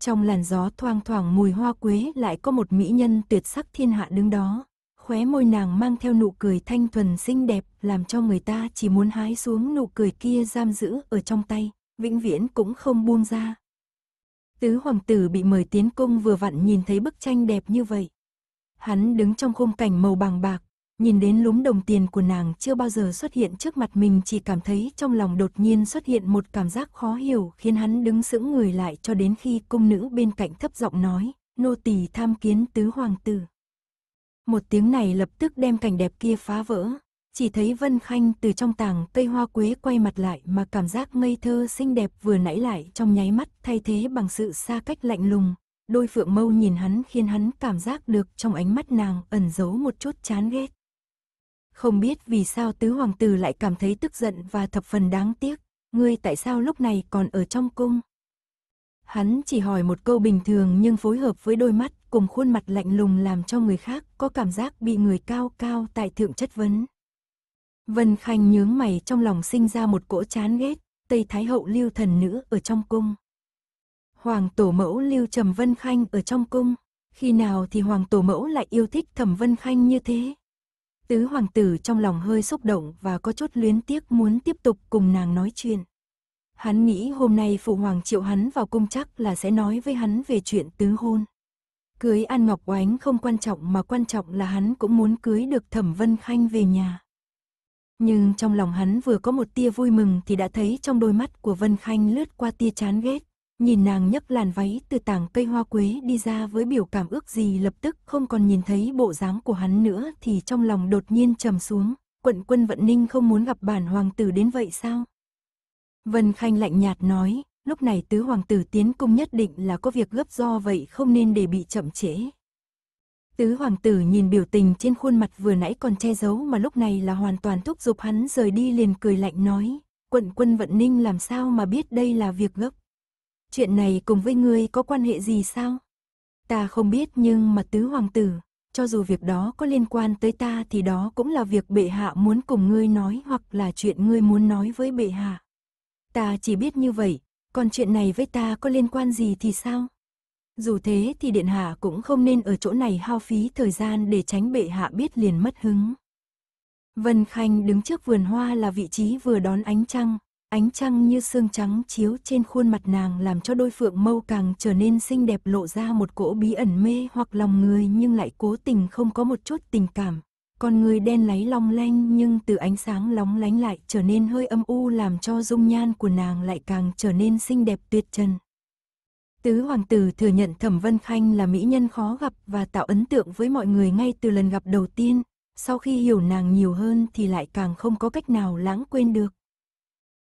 Trong làn gió thoang thoảng mùi hoa quế lại có một mỹ nhân tuyệt sắc thiên hạ đứng đó. Khóe môi nàng mang theo nụ cười thanh thuần xinh đẹp làm cho người ta chỉ muốn hái xuống nụ cười kia giam giữ ở trong tay, vĩnh viễn cũng không buông ra. Tứ hoàng tử bị mời tiến cung vừa vặn nhìn thấy bức tranh đẹp như vậy. Hắn đứng trong khung cảnh màu bằng bạc, nhìn đến lúm đồng tiền của nàng chưa bao giờ xuất hiện trước mặt mình chỉ cảm thấy trong lòng đột nhiên xuất hiện một cảm giác khó hiểu khiến hắn đứng sững người lại cho đến khi cung nữ bên cạnh thấp giọng nói, nô tỳ tham kiến tứ hoàng tử. Một tiếng này lập tức đem cảnh đẹp kia phá vỡ, chỉ thấy Vân Khanh từ trong tàng cây hoa quế quay mặt lại mà cảm giác ngây thơ xinh đẹp vừa nãy lại trong nháy mắt thay thế bằng sự xa cách lạnh lùng. Đôi phượng mâu nhìn hắn khiến hắn cảm giác được trong ánh mắt nàng ẩn giấu một chút chán ghét. Không biết vì sao tứ hoàng tử lại cảm thấy tức giận và thập phần đáng tiếc, ngươi tại sao lúc này còn ở trong cung? Hắn chỉ hỏi một câu bình thường nhưng phối hợp với đôi mắt cùng khuôn mặt lạnh lùng làm cho người khác có cảm giác bị người cao cao tại thượng chất vấn. Vân Khanh nhướng mày trong lòng sinh ra một cỗ chán ghét, Tây Thái Hậu lưu thần nữ ở trong cung. Hoàng Tổ Mẫu lưu Trầm Vân Khanh ở trong cung, khi nào thì Hoàng Tổ Mẫu lại yêu thích Thẩm Vân Khanh như thế? Tứ hoàng tử trong lòng hơi xúc động và có chút luyến tiếc muốn tiếp tục cùng nàng nói chuyện. Hắn nghĩ hôm nay phụ hoàng triệu hắn vào cung chắc là sẽ nói với hắn về chuyện tứ hôn. Cưới An Ngọc Oánh không quan trọng mà quan trọng là hắn cũng muốn cưới được Thẩm Vân Khanh về nhà. Nhưng trong lòng hắn vừa có một tia vui mừng thì đã thấy trong đôi mắt của Vân Khanh lướt qua tia chán ghét nhìn nàng nhấc làn váy từ tảng cây hoa quế đi ra với biểu cảm ước gì lập tức không còn nhìn thấy bộ dáng của hắn nữa thì trong lòng đột nhiên trầm xuống, quận quân vận ninh không muốn gặp bản hoàng tử đến vậy sao? Vân Khanh lạnh nhạt nói, lúc này tứ hoàng tử tiến cung nhất định là có việc gấp do vậy không nên để bị chậm trễ. Tứ hoàng tử nhìn biểu tình trên khuôn mặt vừa nãy còn che giấu mà lúc này là hoàn toàn thúc giục hắn rời đi liền cười lạnh nói, quận quân vận ninh làm sao mà biết đây là việc gấp chuyện này cùng với ngươi có quan hệ gì sao? Ta không biết nhưng mà tứ hoàng tử, cho dù việc đó có liên quan tới ta thì đó cũng là việc bệ hạ muốn cùng ngươi nói hoặc là chuyện ngươi muốn nói với bệ hạ. Ta chỉ biết như vậy, còn chuyện này với ta có liên quan gì thì sao? Dù thế thì điện hạ cũng không nên ở chỗ này hao phí thời gian để tránh bệ hạ biết liền mất hứng. Vân Khanh đứng trước vườn hoa là vị trí vừa đón ánh trăng, Ánh trăng như sương trắng chiếu trên khuôn mặt nàng làm cho đôi phượng mâu càng trở nên xinh đẹp lộ ra một cỗ bí ẩn mê hoặc lòng người nhưng lại cố tình không có một chút tình cảm. Con người đen láy long lanh nhưng từ ánh sáng lóng lánh lại trở nên hơi âm u làm cho dung nhan của nàng lại càng trở nên xinh đẹp tuyệt trần. Tứ hoàng tử thừa nhận Thẩm Vân Khanh là mỹ nhân khó gặp và tạo ấn tượng với mọi người ngay từ lần gặp đầu tiên, sau khi hiểu nàng nhiều hơn thì lại càng không có cách nào lãng quên được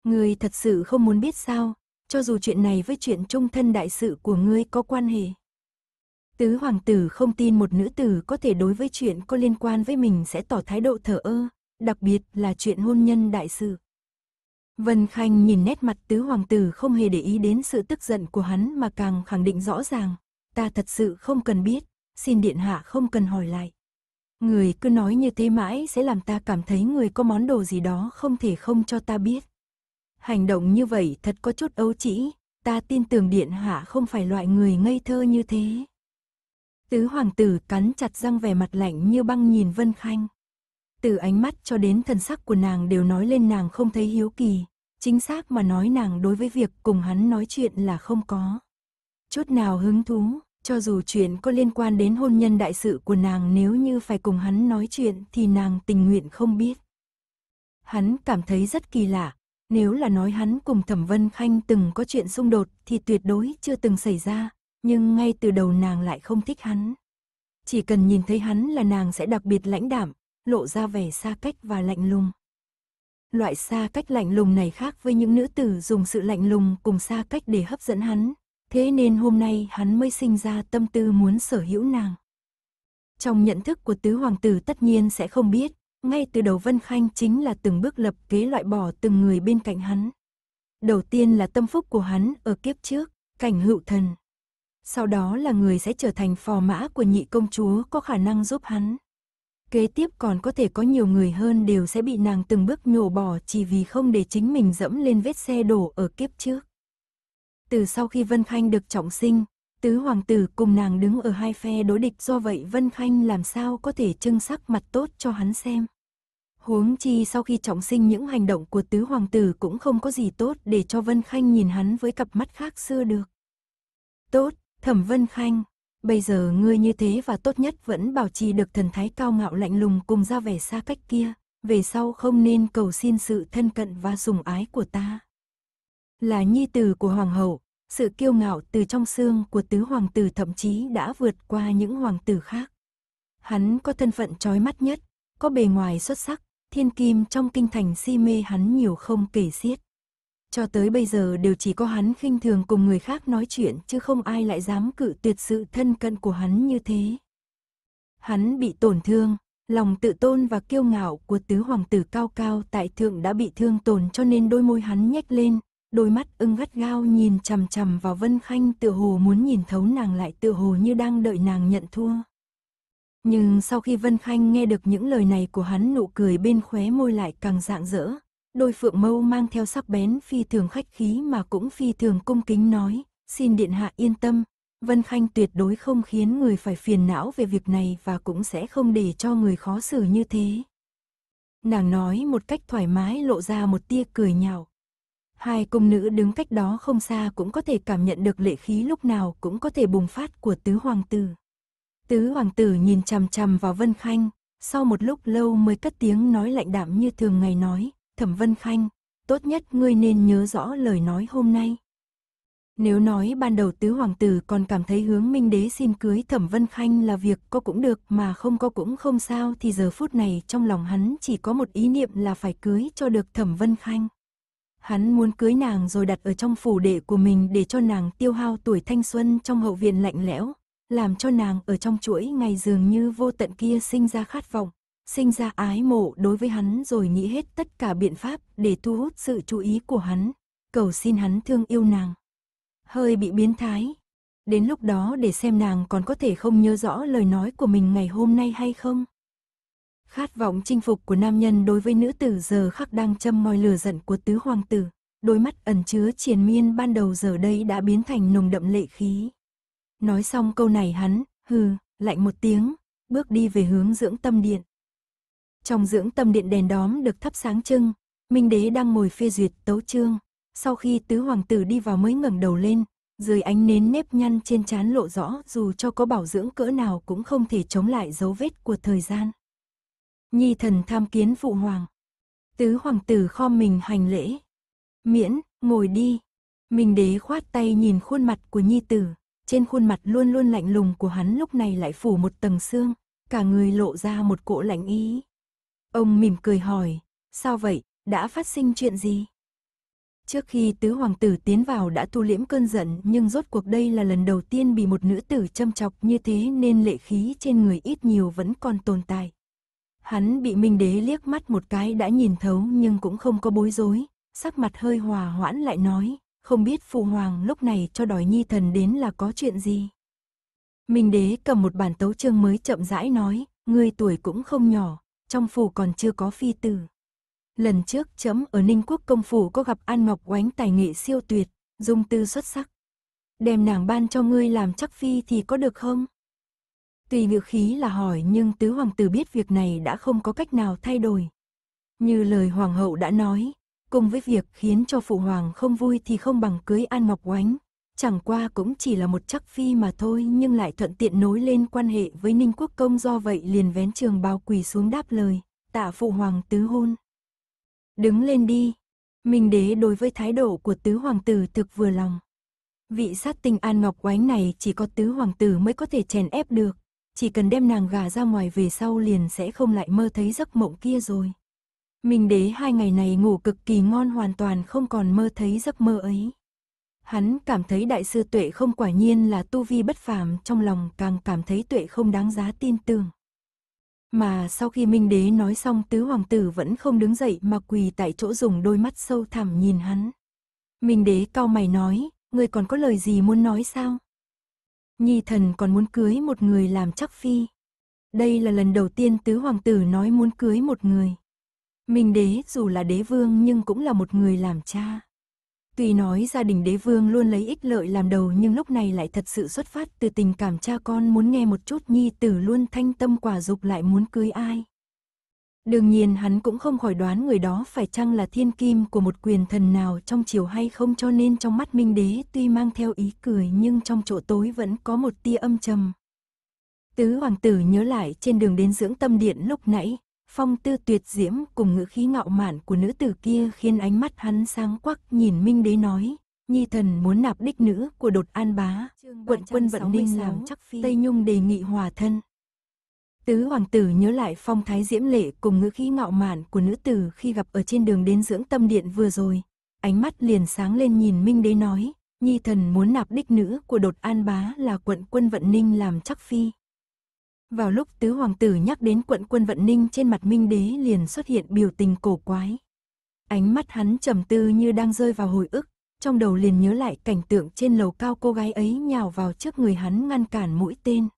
người thật sự không muốn biết sao, cho dù chuyện này với chuyện trung thân đại sự của ngươi có quan hệ. Tứ hoàng tử không tin một nữ tử có thể đối với chuyện có liên quan với mình sẽ tỏ thái độ thờ ơ, đặc biệt là chuyện hôn nhân đại sự. Vân Khanh nhìn nét mặt tứ hoàng tử không hề để ý đến sự tức giận của hắn mà càng khẳng định rõ ràng, ta thật sự không cần biết, xin điện hạ không cần hỏi lại. Người cứ nói như thế mãi sẽ làm ta cảm thấy người có món đồ gì đó không thể không cho ta biết hành động như vậy thật có chút ấu trĩ, ta tin tưởng điện hạ không phải loại người ngây thơ như thế. Tứ hoàng tử cắn chặt răng vẻ mặt lạnh như băng nhìn Vân Khanh. Từ ánh mắt cho đến thần sắc của nàng đều nói lên nàng không thấy hiếu kỳ, chính xác mà nói nàng đối với việc cùng hắn nói chuyện là không có. Chút nào hứng thú, cho dù chuyện có liên quan đến hôn nhân đại sự của nàng nếu như phải cùng hắn nói chuyện thì nàng tình nguyện không biết. Hắn cảm thấy rất kỳ lạ, nếu là nói hắn cùng Thẩm Vân Khanh từng có chuyện xung đột thì tuyệt đối chưa từng xảy ra, nhưng ngay từ đầu nàng lại không thích hắn. Chỉ cần nhìn thấy hắn là nàng sẽ đặc biệt lãnh đạm, lộ ra vẻ xa cách và lạnh lùng. Loại xa cách lạnh lùng này khác với những nữ tử dùng sự lạnh lùng cùng xa cách để hấp dẫn hắn, thế nên hôm nay hắn mới sinh ra tâm tư muốn sở hữu nàng. Trong nhận thức của tứ hoàng tử tất nhiên sẽ không biết, ngay từ đầu Vân Khanh chính là từng bước lập kế loại bỏ từng người bên cạnh hắn. Đầu tiên là tâm phúc của hắn ở kiếp trước, cảnh hữu thần. Sau đó là người sẽ trở thành phò mã của nhị công chúa có khả năng giúp hắn. Kế tiếp còn có thể có nhiều người hơn đều sẽ bị nàng từng bước nhổ bỏ chỉ vì không để chính mình dẫm lên vết xe đổ ở kiếp trước. Từ sau khi Vân Khanh được trọng sinh, Tứ hoàng tử cùng nàng đứng ở hai phe đối địch do vậy Vân Khanh làm sao có thể trưng sắc mặt tốt cho hắn xem. Huống chi sau khi trọng sinh những hành động của tứ hoàng tử cũng không có gì tốt để cho Vân Khanh nhìn hắn với cặp mắt khác xưa được. Tốt, thẩm Vân Khanh, bây giờ ngươi như thế và tốt nhất vẫn bảo trì được thần thái cao ngạo lạnh lùng cùng ra vẻ xa cách kia, về sau không nên cầu xin sự thân cận và sủng ái của ta. Là nhi tử của hoàng hậu, sự kiêu ngạo từ trong xương của tứ hoàng tử thậm chí đã vượt qua những hoàng tử khác. Hắn có thân phận trói mắt nhất, có bề ngoài xuất sắc, thiên kim trong kinh thành si mê hắn nhiều không kể xiết. Cho tới bây giờ đều chỉ có hắn khinh thường cùng người khác nói chuyện chứ không ai lại dám cự tuyệt sự thân cận của hắn như thế. Hắn bị tổn thương, lòng tự tôn và kiêu ngạo của tứ hoàng tử cao cao tại thượng đã bị thương tổn cho nên đôi môi hắn nhếch lên, đôi mắt ưng gắt gao nhìn chằm chằm vào Vân Khanh tựa hồ muốn nhìn thấu nàng lại tựa hồ như đang đợi nàng nhận thua. Nhưng sau khi Vân Khanh nghe được những lời này của hắn nụ cười bên khóe môi lại càng rạng rỡ, đôi phượng mâu mang theo sắc bén phi thường khách khí mà cũng phi thường cung kính nói, xin điện hạ yên tâm, Vân Khanh tuyệt đối không khiến người phải phiền não về việc này và cũng sẽ không để cho người khó xử như thế. Nàng nói một cách thoải mái lộ ra một tia cười nhạo, Hai công nữ đứng cách đó không xa cũng có thể cảm nhận được lệ khí lúc nào cũng có thể bùng phát của tứ hoàng tử. Tứ hoàng tử nhìn chằm chằm vào Vân Khanh, sau một lúc lâu mới cất tiếng nói lạnh đạm như thường ngày nói, Thẩm Vân Khanh, tốt nhất ngươi nên nhớ rõ lời nói hôm nay. Nếu nói ban đầu tứ hoàng tử còn cảm thấy hướng minh đế xin cưới thẩm vân khanh là việc có cũng được mà không có cũng không sao thì giờ phút này trong lòng hắn chỉ có một ý niệm là phải cưới cho được thẩm vân khanh. Hắn muốn cưới nàng rồi đặt ở trong phủ đệ của mình để cho nàng tiêu hao tuổi thanh xuân trong hậu viện lạnh lẽo, làm cho nàng ở trong chuỗi ngày dường như vô tận kia sinh ra khát vọng, sinh ra ái mộ đối với hắn rồi nghĩ hết tất cả biện pháp để thu hút sự chú ý của hắn, cầu xin hắn thương yêu nàng. Hơi bị biến thái. Đến lúc đó để xem nàng còn có thể không nhớ rõ lời nói của mình ngày hôm nay hay không. Khát vọng chinh phục của nam nhân đối với nữ tử giờ khắc đang châm môi lửa giận của tứ hoàng tử, đôi mắt ẩn chứa triền miên ban đầu giờ đây đã biến thành nồng đậm lệ khí. Nói xong câu này hắn, hừ, lạnh một tiếng, bước đi về hướng dưỡng tâm điện. Trong dưỡng tâm điện đèn đóm được thắp sáng trưng, Minh Đế đang ngồi phê duyệt tấu chương. Sau khi tứ hoàng tử đi vào mới ngẩng đầu lên, dưới ánh nến nếp nhăn trên trán lộ rõ dù cho có bảo dưỡng cỡ nào cũng không thể chống lại dấu vết của thời gian. Nhi thần tham kiến phụ hoàng. Tứ hoàng tử kho mình hành lễ. Miễn, ngồi đi. mình đế khoát tay nhìn khuôn mặt của nhi tử. Trên khuôn mặt luôn luôn lạnh lùng của hắn lúc này lại phủ một tầng xương. Cả người lộ ra một cỗ lạnh ý. Ông mỉm cười hỏi. Sao vậy, đã phát sinh chuyện gì? Trước khi tứ hoàng tử tiến vào đã thu liễm cơn giận nhưng rốt cuộc đây là lần đầu tiên bị một nữ tử châm chọc như thế nên lệ khí trên người ít nhiều vẫn còn tồn tại. Hắn bị Minh Đế liếc mắt một cái đã nhìn thấu nhưng cũng không có bối rối, sắc mặt hơi hòa hoãn lại nói, không biết Phụ Hoàng lúc này cho đòi Nhi Thần đến là có chuyện gì. Minh Đế cầm một bản tấu chương mới chậm rãi nói, ngươi tuổi cũng không nhỏ, trong phủ còn chưa có phi tử. Lần trước chấm ở Ninh Quốc công phủ có gặp An Ngọc oánh tài nghệ siêu tuyệt, dung tư xuất sắc. Đem nàng ban cho ngươi làm chắc phi thì có được không? tuy ngữ khí là hỏi nhưng tứ hoàng tử biết việc này đã không có cách nào thay đổi. Như lời hoàng hậu đã nói, cùng với việc khiến cho phụ hoàng không vui thì không bằng cưới An Ngọc Oánh. Chẳng qua cũng chỉ là một chắc phi mà thôi nhưng lại thuận tiện nối lên quan hệ với Ninh Quốc Công do vậy liền vén trường bao quỳ xuống đáp lời, tạ phụ hoàng tứ hôn. Đứng lên đi, Minh đế đối với thái độ của tứ hoàng tử thực vừa lòng. Vị sát tinh An Ngọc Oánh này chỉ có tứ hoàng tử mới có thể chèn ép được, chỉ cần đem nàng gà ra ngoài về sau liền sẽ không lại mơ thấy giấc mộng kia rồi. Minh đế hai ngày này ngủ cực kỳ ngon hoàn toàn không còn mơ thấy giấc mơ ấy. Hắn cảm thấy đại sư tuệ không quả nhiên là tu vi bất phàm trong lòng càng cảm thấy tuệ không đáng giá tin tưởng. Mà sau khi Minh Đế nói xong tứ hoàng tử vẫn không đứng dậy mà quỳ tại chỗ dùng đôi mắt sâu thẳm nhìn hắn. Minh Đế cao mày nói, người còn có lời gì muốn nói sao? nhi thần còn muốn cưới một người làm chắc phi. Đây là lần đầu tiên tứ hoàng tử nói muốn cưới một người. Minh đế dù là đế vương nhưng cũng là một người làm cha. Tuy nói gia đình đế vương luôn lấy ích lợi làm đầu nhưng lúc này lại thật sự xuất phát từ tình cảm cha con muốn nghe một chút nhi tử luôn thanh tâm quả dục lại muốn cưới ai. Đương nhiên hắn cũng không khỏi đoán người đó phải chăng là thiên kim của một quyền thần nào trong chiều hay không cho nên trong mắt Minh Đế tuy mang theo ý cười nhưng trong chỗ tối vẫn có một tia âm trầm. Tứ hoàng tử nhớ lại trên đường đến dưỡng tâm điện lúc nãy, phong tư tuyệt diễm cùng ngữ khí ngạo mạn của nữ tử kia khiến ánh mắt hắn sáng quắc nhìn Minh Đế nói, Nhi thần muốn nạp đích nữ của đột an bá, quận quân vận ninh làm chắc phi. Tây Nhung đề nghị hòa thân. Tứ hoàng tử nhớ lại phong thái diễm lệ cùng ngữ khí ngạo mạn của nữ tử khi gặp ở trên đường đến dưỡng tâm điện vừa rồi. Ánh mắt liền sáng lên nhìn Minh Đế nói, Nhi thần muốn nạp đích nữ của đột an bá là quận quân vận ninh làm chắc phi. Vào lúc tứ hoàng tử nhắc đến quận quân vận ninh trên mặt Minh Đế liền xuất hiện biểu tình cổ quái. Ánh mắt hắn trầm tư như đang rơi vào hồi ức, trong đầu liền nhớ lại cảnh tượng trên lầu cao cô gái ấy nhào vào trước người hắn ngăn cản mũi tên.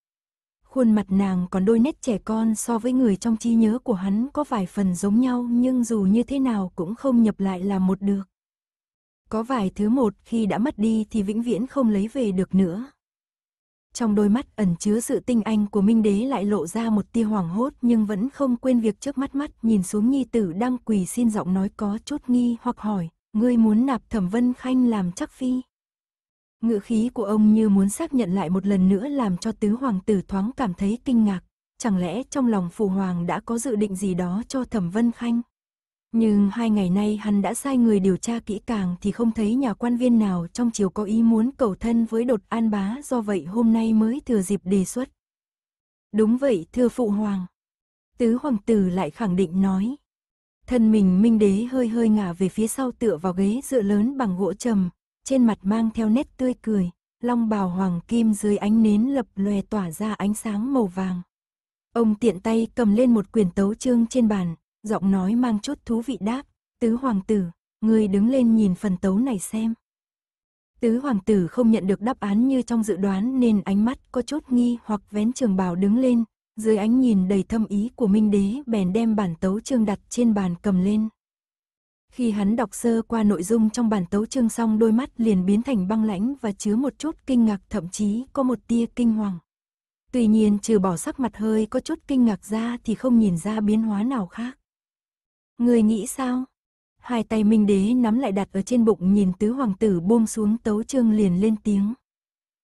Khuôn mặt nàng còn đôi nét trẻ con so với người trong trí nhớ của hắn có vài phần giống nhau nhưng dù như thế nào cũng không nhập lại là một được. Có vài thứ một khi đã mất đi thì vĩnh viễn không lấy về được nữa. Trong đôi mắt ẩn chứa sự tinh anh của Minh Đế lại lộ ra một tia hoảng hốt nhưng vẫn không quên việc trước mắt mắt nhìn xuống nhi tử đang quỳ xin giọng nói có chút nghi hoặc hỏi, ngươi muốn nạp thẩm vân khanh làm chắc phi ngữ khí của ông như muốn xác nhận lại một lần nữa làm cho tứ hoàng tử thoáng cảm thấy kinh ngạc. Chẳng lẽ trong lòng phụ hoàng đã có dự định gì đó cho thẩm vân khanh? Nhưng hai ngày nay hắn đã sai người điều tra kỹ càng thì không thấy nhà quan viên nào trong chiều có ý muốn cầu thân với đột an bá do vậy hôm nay mới thừa dịp đề xuất. Đúng vậy thưa phụ hoàng. Tứ hoàng tử lại khẳng định nói. Thân mình minh đế hơi hơi ngả về phía sau tựa vào ghế dựa lớn bằng gỗ trầm, trên mặt mang theo nét tươi cười, long bào hoàng kim dưới ánh nến lập lòe tỏa ra ánh sáng màu vàng. Ông tiện tay cầm lên một quyển tấu chương trên bàn, giọng nói mang chút thú vị đáp, tứ hoàng tử, người đứng lên nhìn phần tấu này xem. Tứ hoàng tử không nhận được đáp án như trong dự đoán nên ánh mắt có chút nghi hoặc vén trường bào đứng lên, dưới ánh nhìn đầy thâm ý của Minh Đế bèn đem bản tấu chương đặt trên bàn cầm lên. Khi hắn đọc sơ qua nội dung trong bản tấu chương xong đôi mắt liền biến thành băng lãnh và chứa một chút kinh ngạc thậm chí có một tia kinh hoàng. Tuy nhiên trừ bỏ sắc mặt hơi có chút kinh ngạc ra thì không nhìn ra biến hóa nào khác. Người nghĩ sao? Hai tay Minh Đế nắm lại đặt ở trên bụng nhìn tứ hoàng tử buông xuống tấu chương liền lên tiếng.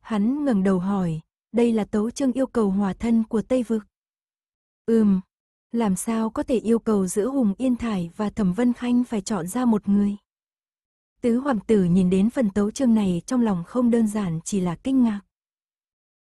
Hắn ngẩng đầu hỏi, đây là tấu chương yêu cầu hòa thân của Tây Vực. Ừm, làm sao có thể yêu cầu giữa Hùng Yên Thải và Thẩm Vân Khanh phải chọn ra một người. Tứ hoàng tử nhìn đến phần tấu chương này trong lòng không đơn giản chỉ là kinh ngạc.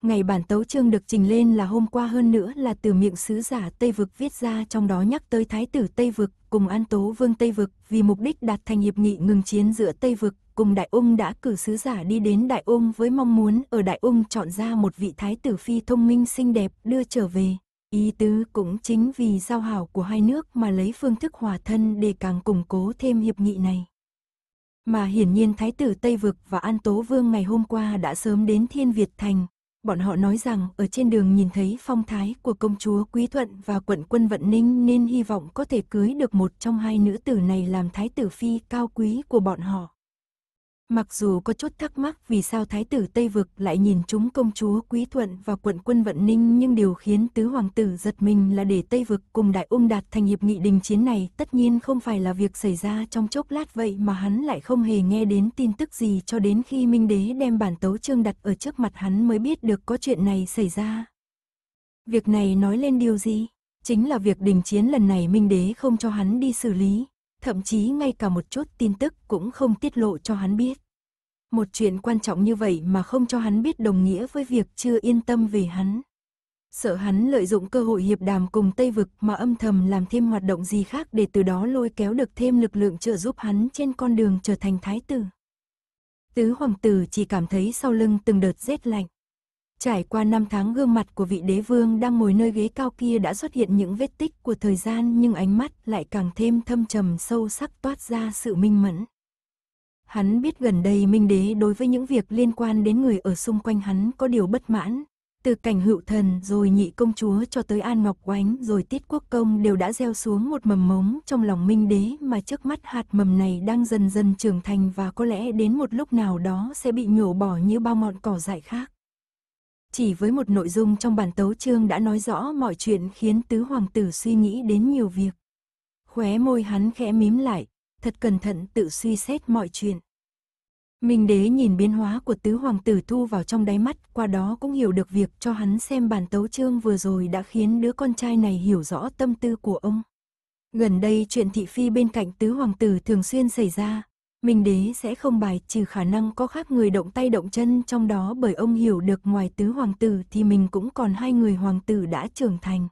Ngày bản tấu chương được trình lên là hôm qua hơn nữa là từ miệng sứ giả Tây Vực viết ra trong đó nhắc tới Thái tử Tây Vực cùng An Tố Vương Tây Vực vì mục đích đạt thành hiệp nghị ngừng chiến giữa Tây Vực cùng Đại Ung đã cử sứ giả đi đến Đại Ung với mong muốn ở Đại Ung chọn ra một vị Thái tử Phi thông minh xinh đẹp đưa trở về. Ý tứ cũng chính vì giao hảo của hai nước mà lấy phương thức hòa thân để càng củng cố thêm hiệp nghị này. Mà hiển nhiên Thái tử Tây Vực và An Tố Vương ngày hôm qua đã sớm đến Thiên Việt Thành. Bọn họ nói rằng ở trên đường nhìn thấy phong thái của công chúa Quý Thuận và quận quân Vận Ninh nên hy vọng có thể cưới được một trong hai nữ tử này làm thái tử phi cao quý của bọn họ. Mặc dù có chút thắc mắc vì sao thái tử Tây Vực lại nhìn chúng công chúa Quý Thuận và quận quân Vận Ninh nhưng điều khiến tứ hoàng tử giật mình là để Tây Vực cùng Đại Ung đạt thành hiệp nghị đình chiến này tất nhiên không phải là việc xảy ra trong chốc lát vậy mà hắn lại không hề nghe đến tin tức gì cho đến khi Minh Đế đem bản tấu trương đặt ở trước mặt hắn mới biết được có chuyện này xảy ra. Việc này nói lên điều gì? Chính là việc đình chiến lần này Minh Đế không cho hắn đi xử lý, thậm chí ngay cả một chút tin tức cũng không tiết lộ cho hắn biết. Một chuyện quan trọng như vậy mà không cho hắn biết đồng nghĩa với việc chưa yên tâm về hắn. Sợ hắn lợi dụng cơ hội hiệp đàm cùng Tây Vực mà âm thầm làm thêm hoạt động gì khác để từ đó lôi kéo được thêm lực lượng trợ giúp hắn trên con đường trở thành thái tử. Tứ hoàng tử chỉ cảm thấy sau lưng từng đợt rét lạnh. Trải qua năm tháng gương mặt của vị đế vương đang ngồi nơi ghế cao kia đã xuất hiện những vết tích của thời gian nhưng ánh mắt lại càng thêm thâm trầm sâu sắc toát ra sự minh mẫn. Hắn biết gần đây Minh Đế đối với những việc liên quan đến người ở xung quanh hắn có điều bất mãn. Từ cảnh hữu thần rồi nhị công chúa cho tới An Ngọc Oánh rồi Tiết Quốc Công đều đã gieo xuống một mầm mống trong lòng Minh Đế mà trước mắt hạt mầm này đang dần dần trưởng thành và có lẽ đến một lúc nào đó sẽ bị nhổ bỏ như bao mọn cỏ dại khác. Chỉ với một nội dung trong bản tấu chương đã nói rõ mọi chuyện khiến tứ hoàng tử suy nghĩ đến nhiều việc. Khóe môi hắn khẽ mím lại, thật cẩn thận tự suy xét mọi chuyện. Minh đế nhìn biến hóa của tứ hoàng tử thu vào trong đáy mắt, qua đó cũng hiểu được việc cho hắn xem bản tấu chương vừa rồi đã khiến đứa con trai này hiểu rõ tâm tư của ông. Gần đây chuyện thị phi bên cạnh tứ hoàng tử thường xuyên xảy ra, Minh đế sẽ không bài trừ khả năng có khác người động tay động chân trong đó bởi ông hiểu được ngoài tứ hoàng tử thì mình cũng còn hai người hoàng tử đã trưởng thành.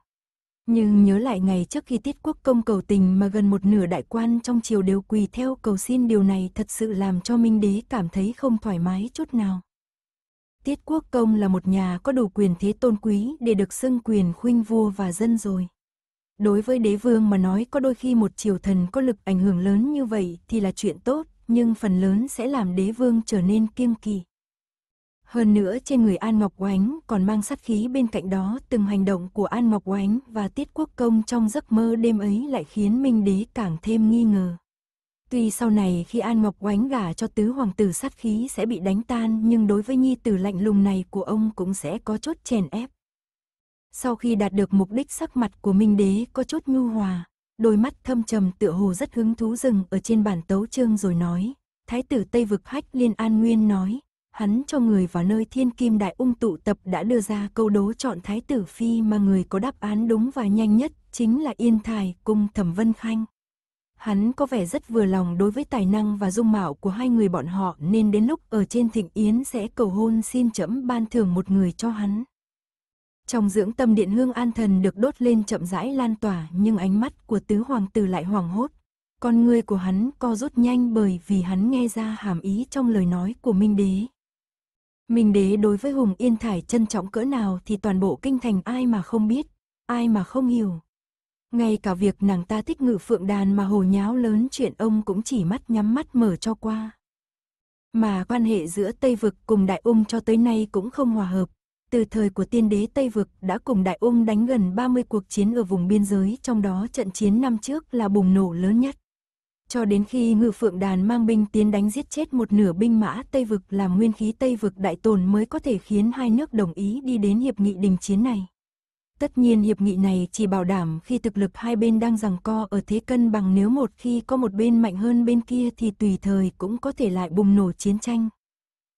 Nhưng nhớ lại ngày trước khi tiết quốc công cầu tình mà gần một nửa đại quan trong triều đều quỳ theo cầu xin điều này thật sự làm cho Minh Đế cảm thấy không thoải mái chút nào. Tiết quốc công là một nhà có đủ quyền thế tôn quý để được xưng quyền khuynh vua và dân rồi. Đối với đế vương mà nói có đôi khi một triều thần có lực ảnh hưởng lớn như vậy thì là chuyện tốt, nhưng phần lớn sẽ làm đế vương trở nên kiêng kỳ. Hơn nữa trên người An Ngọc Oánh còn mang sát khí bên cạnh đó từng hành động của An Ngọc Oánh và Tiết Quốc Công trong giấc mơ đêm ấy lại khiến Minh Đế càng thêm nghi ngờ. Tuy sau này khi An Ngọc Oánh gả cho tứ hoàng tử sát khí sẽ bị đánh tan nhưng đối với nhi tử lạnh lùng này của ông cũng sẽ có chút chèn ép. Sau khi đạt được mục đích sắc mặt của Minh Đế có chút nhu hòa, đôi mắt thâm trầm tựa hồ rất hứng thú dừng ở trên bản tấu chương rồi nói. Thái tử Tây Vực Hách Liên An Nguyên nói, hắn cho người vào nơi thiên kim đại ung tụ tập đã đưa ra câu đố chọn Thái tử Phi mà người có đáp án đúng và nhanh nhất chính là Yên thài cùng Thẩm Vân Khanh. Hắn có vẻ rất vừa lòng đối với tài năng và dung mạo của hai người bọn họ nên đến lúc ở trên thịnh yến sẽ cầu hôn xin chấm ban thưởng một người cho hắn. Trong dưỡng tâm điện hương an thần được đốt lên chậm rãi lan tỏa nhưng ánh mắt của tứ hoàng tử lại hoảng hốt. Con người của hắn co rút nhanh bởi vì hắn nghe ra hàm ý trong lời nói của Minh Đế. Minh Đế đối với Hùng Yên Thải trân trọng cỡ nào thì toàn bộ kinh thành ai mà không biết, ai mà không hiểu. Ngay cả việc nàng ta thích ngự phượng đàn mà hồ nháo lớn chuyện ông cũng chỉ mắt nhắm mắt mở cho qua. Mà quan hệ giữa Tây Vực cùng Đại Ung cho tới nay cũng không hòa hợp, từ thời của tiên đế Tây Vực đã cùng Đại Ung đánh gần 30 cuộc chiến ở vùng biên giới, trong đó trận chiến năm trước là bùng nổ lớn nhất. Cho đến khi Ngự Phượng Đàn mang binh tiến đánh giết chết một nửa binh mã Tây Vực làm nguyên khí Tây Vực đại tồn mới có thể khiến hai nước đồng ý đi đến hiệp nghị đình chiến này. Tất nhiên hiệp nghị này chỉ bảo đảm khi thực lực hai bên đang giằng co ở thế cân bằng nếu một khi có một bên mạnh hơn bên kia thì tùy thời cũng có thể lại bùng nổ chiến tranh,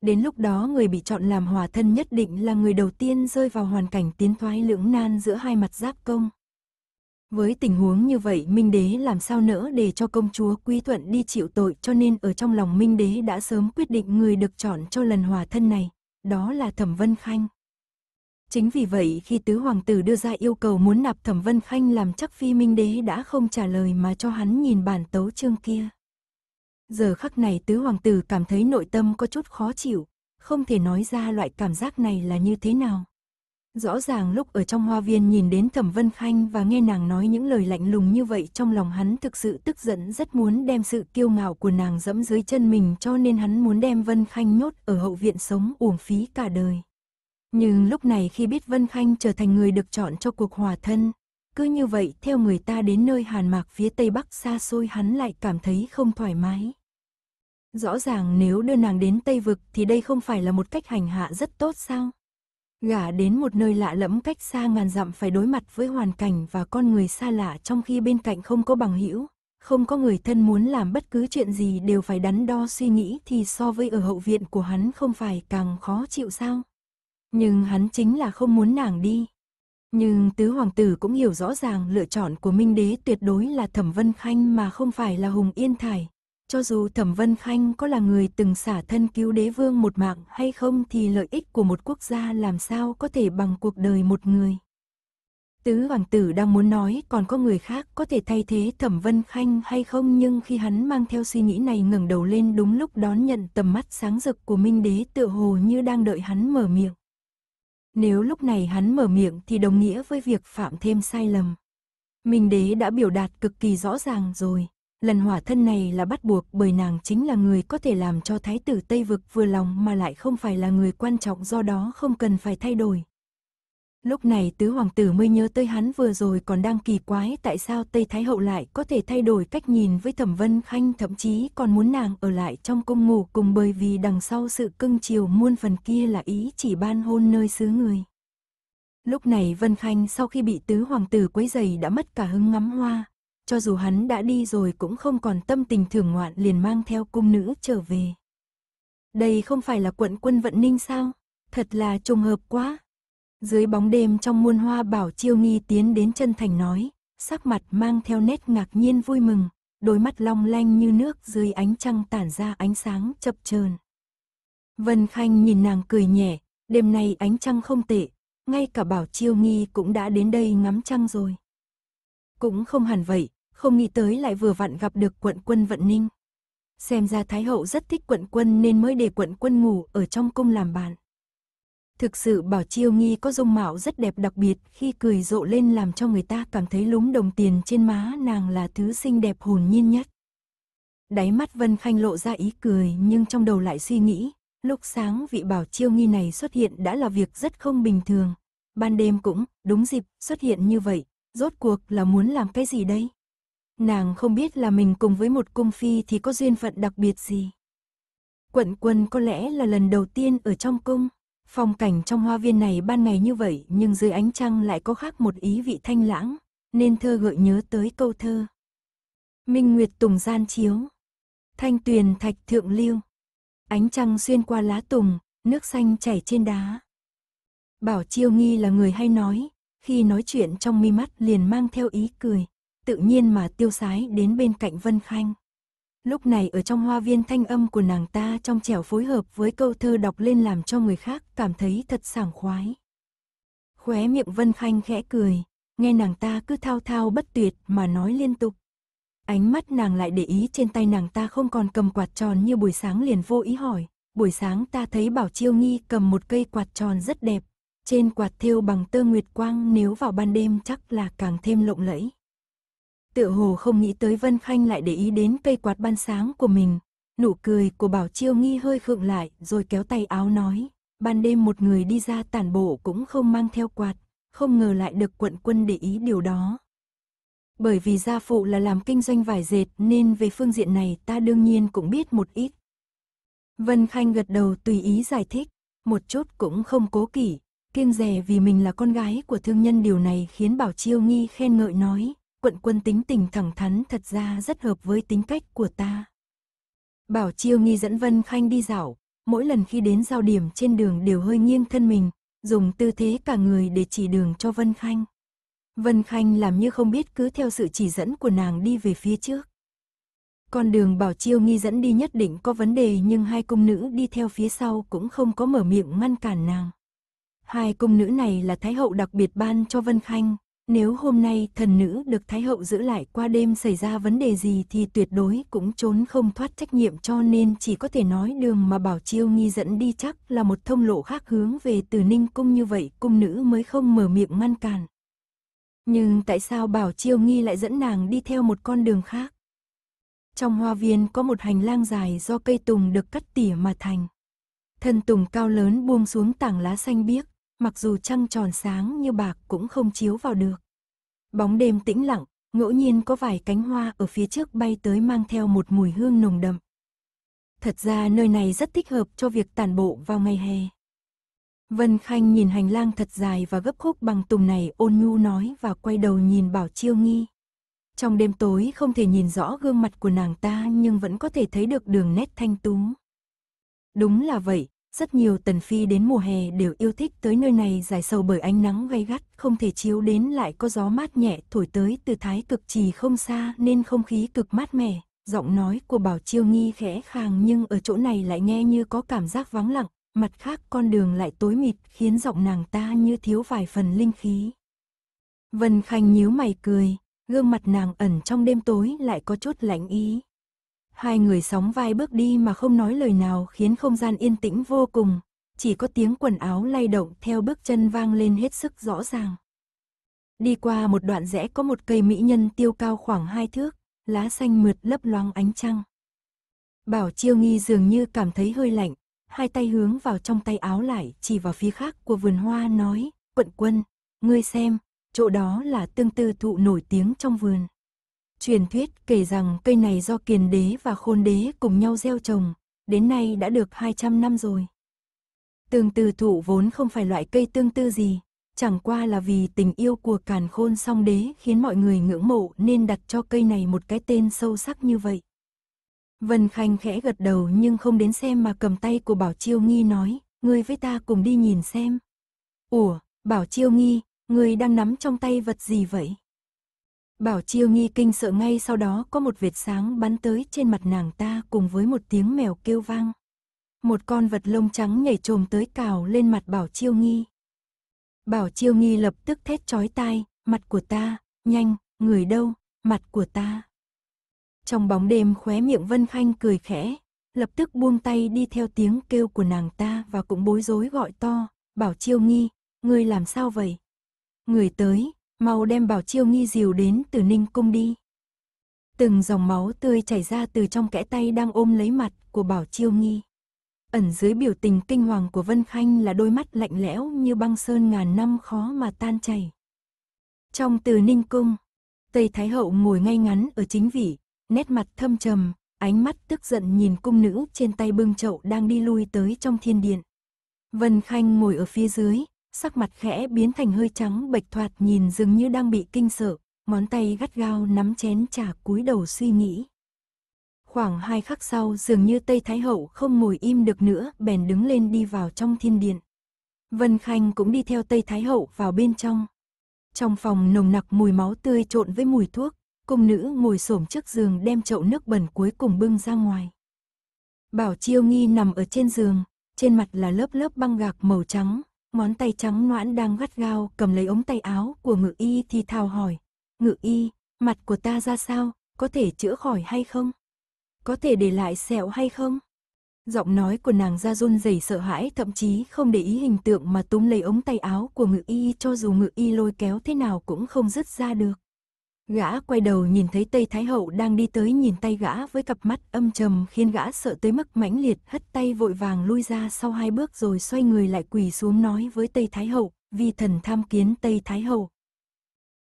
Đến lúc đó người bị chọn làm hòa thân nhất định là người đầu tiên rơi vào hoàn cảnh tiến thoái lưỡng nan giữa hai mặt giáp công. Với tình huống như vậy Minh Đế làm sao nỡ để cho công chúa Quý Thuận đi chịu tội cho nên ở trong lòng Minh Đế đã sớm quyết định người được chọn cho lần hòa thân này, đó là Thẩm Vân Khanh. Chính vì vậy khi tứ hoàng tử đưa ra yêu cầu muốn nạp Thẩm Vân Khanh làm chắc phi Minh Đế đã không trả lời mà cho hắn nhìn bản tấu chương kia. Giờ khắc này tứ hoàng tử cảm thấy nội tâm có chút khó chịu, không thể nói ra loại cảm giác này là như thế nào. Rõ ràng lúc ở trong hoa viên nhìn đến Thẩm Vân Khanh và nghe nàng nói những lời lạnh lùng như vậy trong lòng hắn thực sự tức giận rất muốn đem sự kiêu ngạo của nàng dẫm dưới chân mình cho nên hắn muốn đem Vân Khanh nhốt ở hậu viện sống uổng phí cả đời. Nhưng lúc này khi biết Vân Khanh trở thành người được chọn cho cuộc hòa thân, cứ như vậy theo người ta đến nơi hàn mạc phía tây bắc xa xôi hắn lại cảm thấy không thoải mái. Rõ ràng nếu đưa nàng đến Tây Vực thì đây không phải là một cách hành hạ rất tốt sao? Gả đến một nơi lạ lẫm cách xa ngàn dặm phải đối mặt với hoàn cảnh và con người xa lạ trong khi bên cạnh không có bằng hữu, không có người thân muốn làm bất cứ chuyện gì đều phải đắn đo suy nghĩ thì so với ở hậu viện của hắn không phải càng khó chịu sao? Nhưng hắn chính là không muốn nàng đi. Nhưng tứ hoàng tử cũng hiểu rõ ràng lựa chọn của Minh Đế tuyệt đối là Thẩm Vân Khanh mà không phải là Hùng Yên Thải. Cho dù Thẩm Vân Khanh có là người từng xả thân cứu đế vương một mạng hay không thì lợi ích của một quốc gia làm sao có thể bằng cuộc đời một người. Tứ hoàng tử đang muốn nói còn có người khác có thể thay thế Thẩm Vân Khanh hay không nhưng khi hắn mang theo suy nghĩ này ngẩng đầu lên đúng lúc đón nhận tầm mắt sáng rực của Minh Đế tựa hồ như đang đợi hắn mở miệng. Nếu lúc này hắn mở miệng thì đồng nghĩa với việc phạm thêm sai lầm. Minh đế đã biểu đạt cực kỳ rõ ràng rồi. Lần hỏa thân này là bắt buộc bởi nàng chính là người có thể làm cho thái tử Tây Vực vừa lòng mà lại không phải là người quan trọng do đó không cần phải thay đổi. Lúc này tứ hoàng tử mới nhớ tới hắn vừa rồi còn đang kỳ quái tại sao Tây Thái Hậu lại có thể thay đổi cách nhìn với Thẩm Vân Khanh thậm chí còn muốn nàng ở lại trong cung ngủ cùng bởi vì đằng sau sự cưng chiều muôn phần kia là ý chỉ ban hôn nơi xứ người. Lúc này Vân Khanh sau khi bị tứ hoàng tử quấy giày đã mất cả hứng ngắm hoa, cho dù hắn đã đi rồi cũng không còn tâm tình thưởng ngoạn liền mang theo cung nữ trở về. Đây không phải là quận quân vận ninh sao? Thật là trùng hợp quá dưới bóng đêm trong muôn hoa bảo chiêu nghi tiến đến chân thành nói, sắc mặt mang theo nét ngạc nhiên vui mừng, đôi mắt long lanh như nước dưới ánh trăng tản ra ánh sáng chập chờn. Vân Khanh nhìn nàng cười nhẹ, đêm nay ánh trăng không tệ, ngay cả bảo chiêu nghi cũng đã đến đây ngắm trăng rồi. Cũng không hẳn vậy, không nghĩ tới lại vừa vặn gặp được quận quân Vận Ninh. Xem ra Thái Hậu rất thích quận quân nên mới để quận quân ngủ ở trong cung làm bạn. Thực sự Bảo Chiêu Nghi có dung mạo rất đẹp đặc biệt khi cười rộ lên làm cho người ta cảm thấy lúng đồng tiền trên má nàng là thứ xinh đẹp hồn nhiên nhất. Đáy mắt Vân Khanh lộ ra ý cười nhưng trong đầu lại suy nghĩ, lúc sáng vị Bảo Chiêu Nghi này xuất hiện đã là việc rất không bình thường. Ban đêm cũng, đúng dịp, xuất hiện như vậy, rốt cuộc là muốn làm cái gì đây? Nàng không biết là mình cùng với một cung phi thì có duyên phận đặc biệt gì. Quận quân có lẽ là lần đầu tiên ở trong cung. Phong cảnh trong hoa viên này ban ngày như vậy nhưng dưới ánh trăng lại có khác một ý vị thanh lãng, nên thơ gợi nhớ tới câu thơ. Minh Nguyệt Tùng gian chiếu, thanh tuyền thạch thượng liêu ánh trăng xuyên qua lá tùng, nước xanh chảy trên đá. Bảo Chiêu Nghi là người hay nói, khi nói chuyện trong mi mắt liền mang theo ý cười, tự nhiên mà tiêu sái đến bên cạnh Vân Khanh. Lúc này ở trong hoa viên thanh âm của nàng ta trong trẻo phối hợp với câu thơ đọc lên làm cho người khác cảm thấy thật sảng khoái. Khóe miệng Vân Khanh khẽ cười, nghe nàng ta cứ thao thao bất tuyệt mà nói liên tục. Ánh mắt nàng lại để ý trên tay nàng ta không còn cầm quạt tròn như buổi sáng liền vô ý hỏi. Buổi sáng ta thấy Bảo Chiêu Nghi cầm một cây quạt tròn rất đẹp. Trên quạt thêu bằng tơ nguyệt quang nếu vào ban đêm chắc là càng thêm lộng lẫy tựa hồ không nghĩ tới Vân Khanh lại để ý đến cây quạt ban sáng của mình. Nụ cười của Bảo Chiêu Nghi hơi khựng lại rồi kéo tay áo nói, ban đêm một người đi ra tản bộ cũng không mang theo quạt, không ngờ lại được quận quân để ý điều đó. Bởi vì gia phụ là làm kinh doanh vải dệt nên về phương diện này ta đương nhiên cũng biết một ít. Vân Khanh gật đầu tùy ý giải thích, một chút cũng không cố kỵ, kiêng rẻ vì mình là con gái của thương nhân điều này khiến Bảo Chiêu Nghi khen ngợi nói, quận quân tính tình thẳng thắn thật ra rất hợp với tính cách của ta. Bảo Chiêu Nghi dẫn Vân Khanh đi dạo, mỗi lần khi đến giao điểm trên đường đều hơi nghiêng thân mình, dùng tư thế cả người để chỉ đường cho Vân Khanh. Vân Khanh làm như không biết cứ theo sự chỉ dẫn của nàng đi về phía trước. Con đường Bảo Chiêu Nghi dẫn đi nhất định có vấn đề nhưng hai cung nữ đi theo phía sau cũng không có mở miệng ngăn cản nàng. Hai cung nữ này là Thái hậu đặc biệt ban cho Vân Khanh, nếu hôm nay thần nữ được Thái Hậu giữ lại qua đêm xảy ra vấn đề gì thì tuyệt đối cũng trốn không thoát trách nhiệm cho nên chỉ có thể nói đường mà Bảo Chiêu Nghi dẫn đi chắc là một thông lộ khác hướng về từ Ninh Cung như vậy cung nữ mới không mở miệng ngăn cản. Nhưng tại sao Bảo Chiêu Nghi lại dẫn nàng đi theo một con đường khác? Trong hoa viên có một hành lang dài do cây tùng được cắt tỉa mà thành. Thân tùng cao lớn buông xuống tảng lá xanh biếc, mặc dù trăng tròn sáng như bạc cũng không chiếu vào được. Bóng đêm tĩnh lặng, ngẫu nhiên có vài cánh hoa ở phía trước bay tới mang theo một mùi hương nồng đậm. Thật ra nơi này rất thích hợp cho việc tản bộ vào ngày hè. Vân Khanh nhìn hành lang thật dài và gấp khúc bằng tùng này ôn nhu nói và quay đầu nhìn Bảo Chiêu Nghi. Trong đêm tối không thể nhìn rõ gương mặt của nàng ta nhưng vẫn có thể thấy được đường nét thanh tú. Đúng là vậy, rất nhiều tần phi đến mùa hè đều yêu thích tới nơi này giải sầu bởi ánh nắng gay gắt, không thể chiếu đến lại có gió mát nhẹ thổi tới từ thái cực trì không xa nên không khí cực mát mẻ. Giọng nói của Bảo Chiêu Nghi khẽ khàng nhưng ở chỗ này lại nghe như có cảm giác vắng lặng, mặt khác con đường lại tối mịt khiến giọng nàng ta như thiếu vài phần linh khí. Vân Khanh nhíu mày cười, gương mặt nàng ẩn trong đêm tối lại có chút lạnh ý. Hai người sóng vai bước đi mà không nói lời nào khiến không gian yên tĩnh vô cùng, chỉ có tiếng quần áo lay động theo bước chân vang lên hết sức rõ ràng. Đi qua một đoạn rẽ có một cây mỹ nhân tiêu cao khoảng hai thước, lá xanh mượt lấp loáng ánh trăng. Bảo Chiêu Nghi dường như cảm thấy hơi lạnh, hai tay hướng vào trong tay áo lại chỉ vào phía khác của vườn hoa nói, quận quân, ngươi xem, chỗ đó là tương tư thụ nổi tiếng trong vườn. Truyền thuyết kể rằng cây này do kiền đế và khôn đế cùng nhau gieo trồng, đến nay đã được 200 năm rồi. Tương tư thụ vốn không phải loại cây tương tư gì, chẳng qua là vì tình yêu của càn khôn song đế khiến mọi người ngưỡng mộ nên đặt cho cây này một cái tên sâu sắc như vậy. Vân Khanh khẽ gật đầu nhưng không đến xem mà cầm tay của Bảo Chiêu Nghi nói, ngươi với ta cùng đi nhìn xem. Ủa, Bảo Chiêu Nghi, ngươi đang nắm trong tay vật gì vậy? Bảo Chiêu Nhi kinh sợ ngay sau đó có một vệt sáng bắn tới trên mặt nàng ta cùng với một tiếng mèo kêu vang. Một con vật lông trắng nhảy trồm tới cào lên mặt Bảo Chiêu Nhi. Bảo Chiêu Nhi lập tức thét chói tai, mặt của ta, nhanh, người đâu, mặt của ta. Trong bóng đêm khóe miệng Vân Khanh cười khẽ, lập tức buông tay đi theo tiếng kêu của nàng ta và cũng bối rối gọi to, Bảo Chiêu Nhi, ngươi làm sao vậy? Người tới, mau đem bảo chiêu nghi dìu đến từ ninh cung đi. Từng dòng máu tươi chảy ra từ trong kẽ tay đang ôm lấy mặt của bảo chiêu nghi. Ẩn dưới biểu tình kinh hoàng của Vân Khanh là đôi mắt lạnh lẽo như băng sơn ngàn năm khó mà tan chảy. Trong từ ninh cung, Tây Thái Hậu ngồi ngay ngắn ở chính vị, nét mặt thâm trầm, ánh mắt tức giận nhìn cung nữ trên tay bưng chậu đang đi lui tới trong thiên điện. Vân Khanh ngồi ở phía dưới, sắc mặt khẽ biến thành hơi trắng bệch thoạt nhìn dường như đang bị kinh sợ, món tay gắt gao nắm chén trà cúi đầu suy nghĩ. Khoảng hai khắc sau dường như Tây Thái Hậu không ngồi im được nữa bèn đứng lên đi vào trong thiên điện. Vân Khanh cũng đi theo Tây Thái Hậu vào bên trong. Trong phòng nồng nặc mùi máu tươi trộn với mùi thuốc, cung nữ ngồi xổm trước giường đem chậu nước bẩn cuối cùng bưng ra ngoài. Bảo Chiêu Nghi nằm ở trên giường, trên mặt là lớp lớp băng gạc màu trắng, Ngón tay trắng noãn đang gắt gao cầm lấy ống tay áo của ngự y thì thào hỏi. Ngự y, mặt của ta ra sao, có thể chữa khỏi hay không? Có thể để lại sẹo hay không? Giọng nói của nàng ra run rẩy sợ hãi thậm chí không để ý hình tượng mà túm lấy ống tay áo của ngự y cho dù ngự y lôi kéo thế nào cũng không dứt ra được. Gã quay đầu nhìn thấy Tây Thái Hậu đang đi tới nhìn tay gã với cặp mắt âm trầm khiến gã sợ tới mức mãnh liệt hất tay vội vàng lui ra sau hai bước rồi xoay người lại quỳ xuống nói với Tây Thái Hậu, vi thần tham kiến Tây Thái Hậu.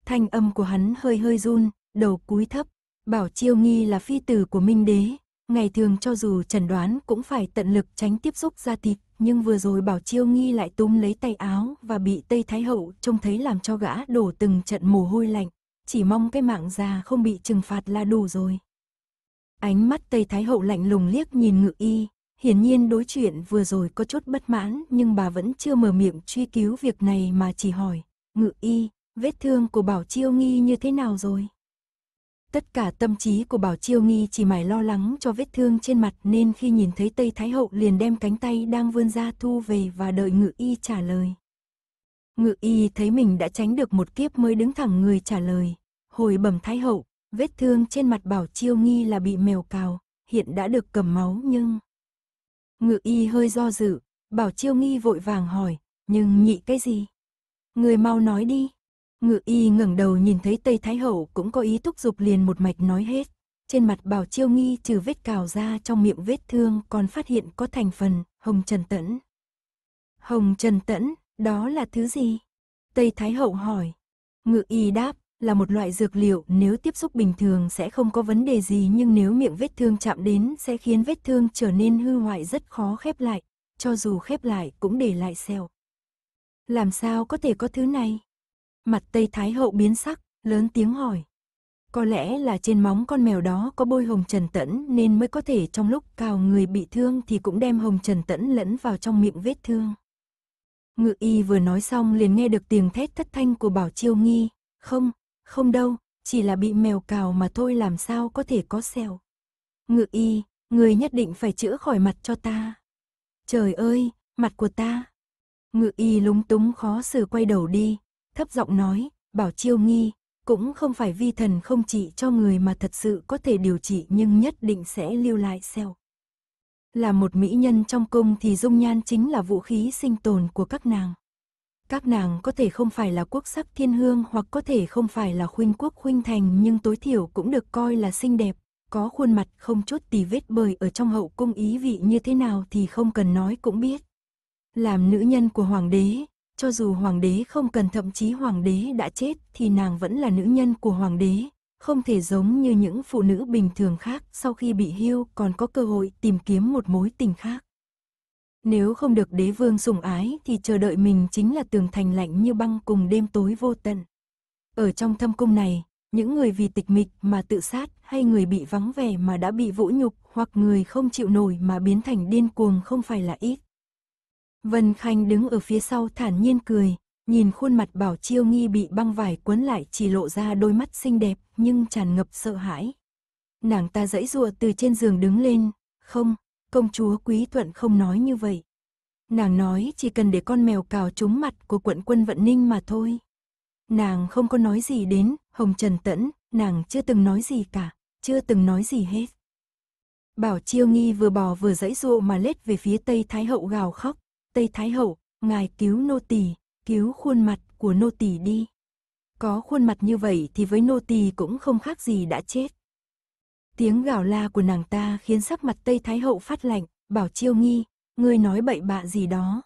Thanh âm của hắn hơi hơi run, đầu cúi thấp, bảo Chiêu Nghi là phi tử của Minh Đế. Ngày thường cho dù trần đoán cũng phải tận lực tránh tiếp xúc ra thịt, nhưng vừa rồi bảo Chiêu Nghi lại túm lấy tay áo và bị Tây Thái Hậu trông thấy làm cho gã đổ từng trận mồ hôi lạnh chỉ mong cái mạng già không bị trừng phạt là đủ rồi. Ánh mắt Tây Thái Hậu lạnh lùng liếc nhìn ngự y, hiển nhiên đối chuyện vừa rồi có chút bất mãn nhưng bà vẫn chưa mở miệng truy cứu việc này mà chỉ hỏi, ngự y, vết thương của Bảo Chiêu Nghi như thế nào rồi? Tất cả tâm trí của Bảo Chiêu Nghi chỉ mải lo lắng cho vết thương trên mặt nên khi nhìn thấy Tây Thái Hậu liền đem cánh tay đang vươn ra thu về và đợi ngự y trả lời. Ngự y thấy mình đã tránh được một kiếp mới đứng thẳng người trả lời, Hồi bẩm thái hậu, vết thương trên mặt bảo chiêu nghi là bị mèo cào, hiện đã được cầm máu nhưng... Ngự y hơi do dự, bảo chiêu nghi vội vàng hỏi, nhưng nhị cái gì? Người mau nói đi. Ngự y ngẩng đầu nhìn thấy Tây Thái Hậu cũng có ý thúc giục liền một mạch nói hết. Trên mặt bảo chiêu nghi trừ vết cào ra trong miệng vết thương còn phát hiện có thành phần hồng trần tẫn. Hồng trần tẫn, đó là thứ gì? Tây Thái Hậu hỏi. Ngự y đáp, là một loại dược liệu nếu tiếp xúc bình thường sẽ không có vấn đề gì nhưng nếu miệng vết thương chạm đến sẽ khiến vết thương trở nên hư hoại rất khó khép lại, cho dù khép lại cũng để lại sẹo. Làm sao có thể có thứ này? Mặt Tây Thái Hậu biến sắc, lớn tiếng hỏi. Có lẽ là trên móng con mèo đó có bôi hồng trần tẫn nên mới có thể trong lúc cào người bị thương thì cũng đem hồng trần tẫn lẫn vào trong miệng vết thương. Ngự y vừa nói xong liền nghe được tiếng thét thất thanh của Bảo Chiêu Nghi, không, không đâu, chỉ là bị mèo cào mà thôi làm sao có thể có sẹo. Ngự y, người nhất định phải chữa khỏi mặt cho ta. Trời ơi, mặt của ta. Ngự y lúng túng khó xử quay đầu đi, thấp giọng nói, bảo chiêu nghi, cũng không phải vi thần không trị cho người mà thật sự có thể điều trị nhưng nhất định sẽ lưu lại sẹo. Là một mỹ nhân trong cung thì dung nhan chính là vũ khí sinh tồn của các nàng. Các nàng có thể không phải là quốc sắc thiên hương hoặc có thể không phải là khuynh quốc khuynh thành nhưng tối thiểu cũng được coi là xinh đẹp, có khuôn mặt không chút tì vết bời ở trong hậu cung ý vị như thế nào thì không cần nói cũng biết. Làm nữ nhân của hoàng đế, cho dù hoàng đế không cần thậm chí hoàng đế đã chết thì nàng vẫn là nữ nhân của hoàng đế, không thể giống như những phụ nữ bình thường khác sau khi bị hưu còn có cơ hội tìm kiếm một mối tình khác. Nếu không được đế vương sủng ái thì chờ đợi mình chính là tường thành lạnh như băng cùng đêm tối vô tận. Ở trong thâm cung này, những người vì tịch mịch mà tự sát hay người bị vắng vẻ mà đã bị vũ nhục hoặc người không chịu nổi mà biến thành điên cuồng không phải là ít. Vân Khanh đứng ở phía sau thản nhiên cười, nhìn khuôn mặt bảo chiêu nghi bị băng vải quấn lại chỉ lộ ra đôi mắt xinh đẹp nhưng tràn ngập sợ hãi. Nàng ta dãy rùa từ trên giường đứng lên, không, công chúa Quý Thuận không nói như vậy. Nàng nói chỉ cần để con mèo cào trúng mặt của quận quân Vận Ninh mà thôi. Nàng không có nói gì đến, Hồng Trần Tẫn, nàng chưa từng nói gì cả, chưa từng nói gì hết. Bảo Chiêu Nghi vừa bò vừa dãy dụ mà lết về phía Tây Thái Hậu gào khóc. Tây Thái Hậu, ngài cứu nô tỳ, cứu khuôn mặt của nô tỳ đi. Có khuôn mặt như vậy thì với nô tỳ cũng không khác gì đã chết. Tiếng gào la của nàng ta khiến sắc mặt Tây Thái Hậu phát lạnh, bảo chiêu nghi, ngươi nói bậy bạ gì đó.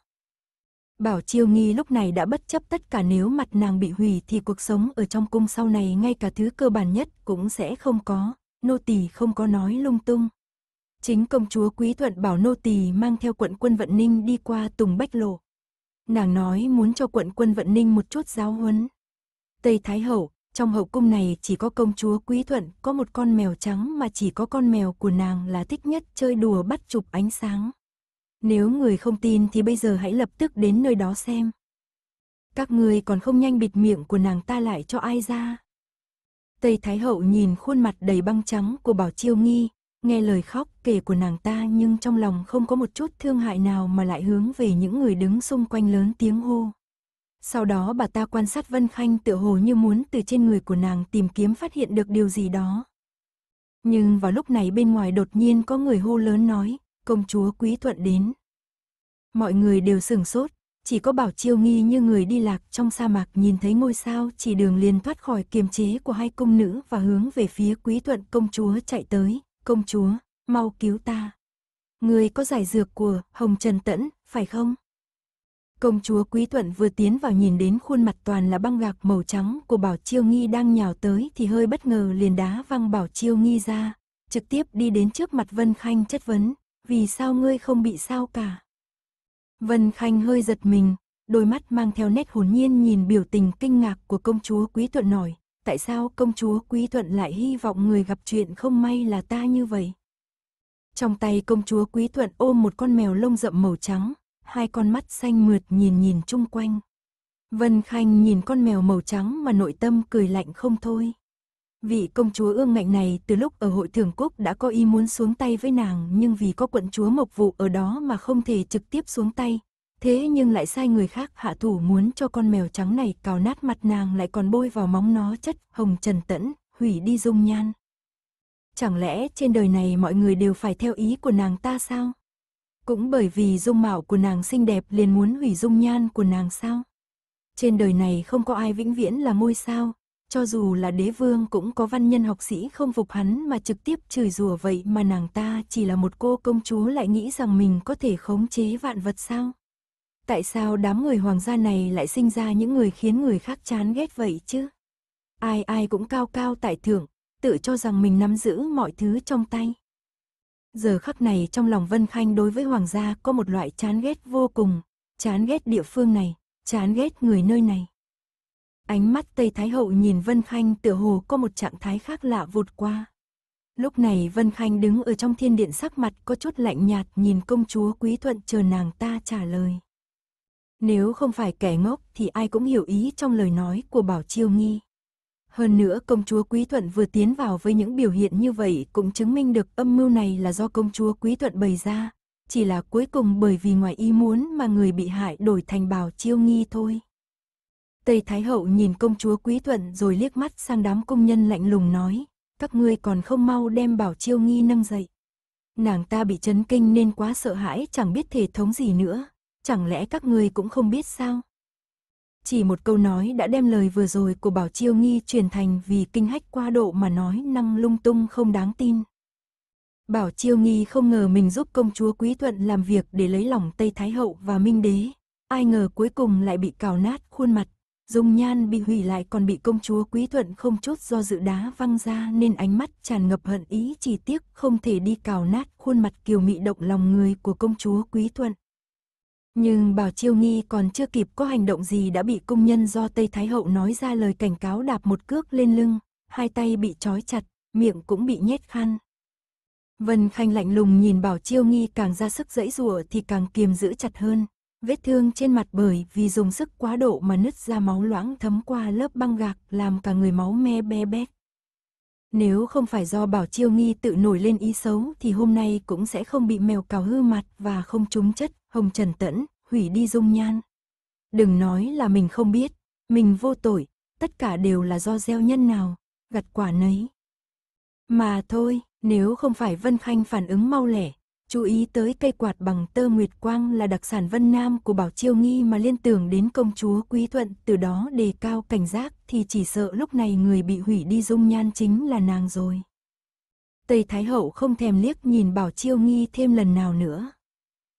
Bảo chiêu nghi lúc này đã bất chấp tất cả nếu mặt nàng bị hủy thì cuộc sống ở trong cung sau này ngay cả thứ cơ bản nhất cũng sẽ không có, nô tỳ không có nói lung tung. Chính công chúa Quý Thuận bảo nô tỳ mang theo quận quân Vận Ninh đi qua Tùng Bách Lộ. Nàng nói muốn cho quận quân Vận Ninh một chút giáo huấn. Tây Thái Hậu, trong hậu cung này chỉ có công chúa Quý Thuận có một con mèo trắng mà chỉ có con mèo của nàng là thích nhất chơi đùa bắt chụp ánh sáng. Nếu người không tin thì bây giờ hãy lập tức đến nơi đó xem. Các người còn không nhanh bịt miệng của nàng ta lại cho ai ra. Tây Thái Hậu nhìn khuôn mặt đầy băng trắng của Bảo Chiêu Nghi, nghe lời khóc kể của nàng ta nhưng trong lòng không có một chút thương hại nào mà lại hướng về những người đứng xung quanh lớn tiếng hô. Sau đó bà ta quan sát Vân Khanh tựa hồ như muốn từ trên người của nàng tìm kiếm phát hiện được điều gì đó. Nhưng vào lúc này bên ngoài đột nhiên có người hô lớn nói, công chúa quý thuận đến. Mọi người đều sửng sốt, chỉ có bảo chiêu nghi như người đi lạc trong sa mạc nhìn thấy ngôi sao chỉ đường liền thoát khỏi kiềm chế của hai công nữ và hướng về phía quý thuận công chúa chạy tới, công chúa, mau cứu ta. Người có giải dược của Hồng Trần Tẫn, phải không? Công chúa Quý Thuận vừa tiến vào nhìn đến khuôn mặt toàn là băng gạc màu trắng của Bảo Chiêu Nghi đang nhào tới thì hơi bất ngờ liền đá văng Bảo Chiêu Nghi ra, trực tiếp đi đến trước mặt Vân Khanh chất vấn, vì sao ngươi không bị sao cả. Vân Khanh hơi giật mình, đôi mắt mang theo nét hồn nhiên nhìn biểu tình kinh ngạc của công chúa Quý Thuận nổi, tại sao công chúa Quý Thuận lại hy vọng người gặp chuyện không may là ta như vậy. Trong tay công chúa Quý Thuận ôm một con mèo lông rậm màu trắng, hai con mắt xanh mượt nhìn nhìn chung quanh. Vân Khanh nhìn con mèo màu trắng mà nội tâm cười lạnh không thôi. Vị công chúa ương ngạnh này từ lúc ở hội thường quốc đã có ý muốn xuống tay với nàng nhưng vì có quận chúa mộc vụ ở đó mà không thể trực tiếp xuống tay. Thế nhưng lại sai người khác hạ thủ muốn cho con mèo trắng này cào nát mặt nàng lại còn bôi vào móng nó chất hồng trần tẫn, hủy đi dung nhan. Chẳng lẽ trên đời này mọi người đều phải theo ý của nàng ta sao? Cũng bởi vì dung mạo của nàng xinh đẹp liền muốn hủy dung nhan của nàng sao? Trên đời này không có ai vĩnh viễn là ngôi sao, cho dù là đế vương cũng có văn nhân học sĩ không phục hắn mà trực tiếp chửi rủa vậy mà nàng ta chỉ là một cô công chúa lại nghĩ rằng mình có thể khống chế vạn vật sao? Tại sao đám người hoàng gia này lại sinh ra những người khiến người khác chán ghét vậy chứ? Ai ai cũng cao cao tại thượng, tự cho rằng mình nắm giữ mọi thứ trong tay. Giờ khắc này trong lòng Vân Khanh đối với Hoàng gia có một loại chán ghét vô cùng, chán ghét địa phương này, chán ghét người nơi này. Ánh mắt Tây Thái Hậu nhìn Vân Khanh tựa hồ có một trạng thái khác lạ vụt qua. Lúc này Vân Khanh đứng ở trong thiên điện sắc mặt có chút lạnh nhạt nhìn công chúa Quý Thuận chờ nàng ta trả lời. Nếu không phải kẻ ngốc thì ai cũng hiểu ý trong lời nói của Bảo Chiêu Nghi. Hơn nữa công chúa Quý Thuận vừa tiến vào với những biểu hiện như vậy cũng chứng minh được âm mưu này là do công chúa Quý Thuận bày ra. Chỉ là cuối cùng bởi vì ngoài ý muốn mà người bị hại đổi thành bào chiêu nghi thôi. Tây Thái Hậu nhìn công chúa Quý Thuận rồi liếc mắt sang đám công nhân lạnh lùng nói, các ngươi còn không mau đem bảo chiêu nghi nâng dậy. Nàng ta bị chấn kinh nên quá sợ hãi chẳng biết thể thống gì nữa, chẳng lẽ các ngươi cũng không biết sao? Chỉ một câu nói đã đem lời vừa rồi của Bảo Chiêu Nghi truyền thành vì kinh hách qua độ mà nói năng lung tung không đáng tin. Bảo Chiêu Nghi không ngờ mình giúp công chúa Quý Thuận làm việc để lấy lòng Tây Thái Hậu và Minh Đế. Ai ngờ cuối cùng lại bị cào nát khuôn mặt, dung nhan bị hủy lại còn bị công chúa Quý Thuận không chút do dự đá văng ra nên ánh mắt tràn ngập hận ý chỉ tiếc không thể đi cào nát khuôn mặt kiều mị động lòng người của công chúa Quý Thuận. Nhưng Bảo Chiêu Nghi còn chưa kịp có hành động gì đã bị công nhân do Tây Thái Hậu nói ra lời cảnh cáo đạp một cước lên lưng, hai tay bị trói chặt, miệng cũng bị nhét khăn. Vân Khanh lạnh lùng nhìn Bảo Chiêu Nghi càng ra sức dẫy rùa thì càng kiềm giữ chặt hơn, vết thương trên mặt bởi vì dùng sức quá độ mà nứt ra máu loãng thấm qua lớp băng gạc làm cả người máu me be bét. Nếu không phải do Bảo Chiêu Nghi tự nổi lên ý xấu thì hôm nay cũng sẽ không bị mèo cào hư mặt và không trúng chất hồng trần tẫn, hủy đi dung nhan. Đừng nói là mình không biết, mình vô tội, tất cả đều là do gieo nhân nào, gặt quả nấy. Mà thôi, nếu không phải Vân Khanh phản ứng mau lẻ, chú ý tới cây quạt bằng tơ nguyệt quang là đặc sản Vân Nam của Bảo Chiêu Nghi mà liên tưởng đến công chúa Quý Thuận, từ đó đề cao cảnh giác thì chỉ sợ lúc này người bị hủy đi dung nhan chính là nàng rồi. Tây Thái Hậu không thèm liếc nhìn Bảo Chiêu Nghi thêm lần nào nữa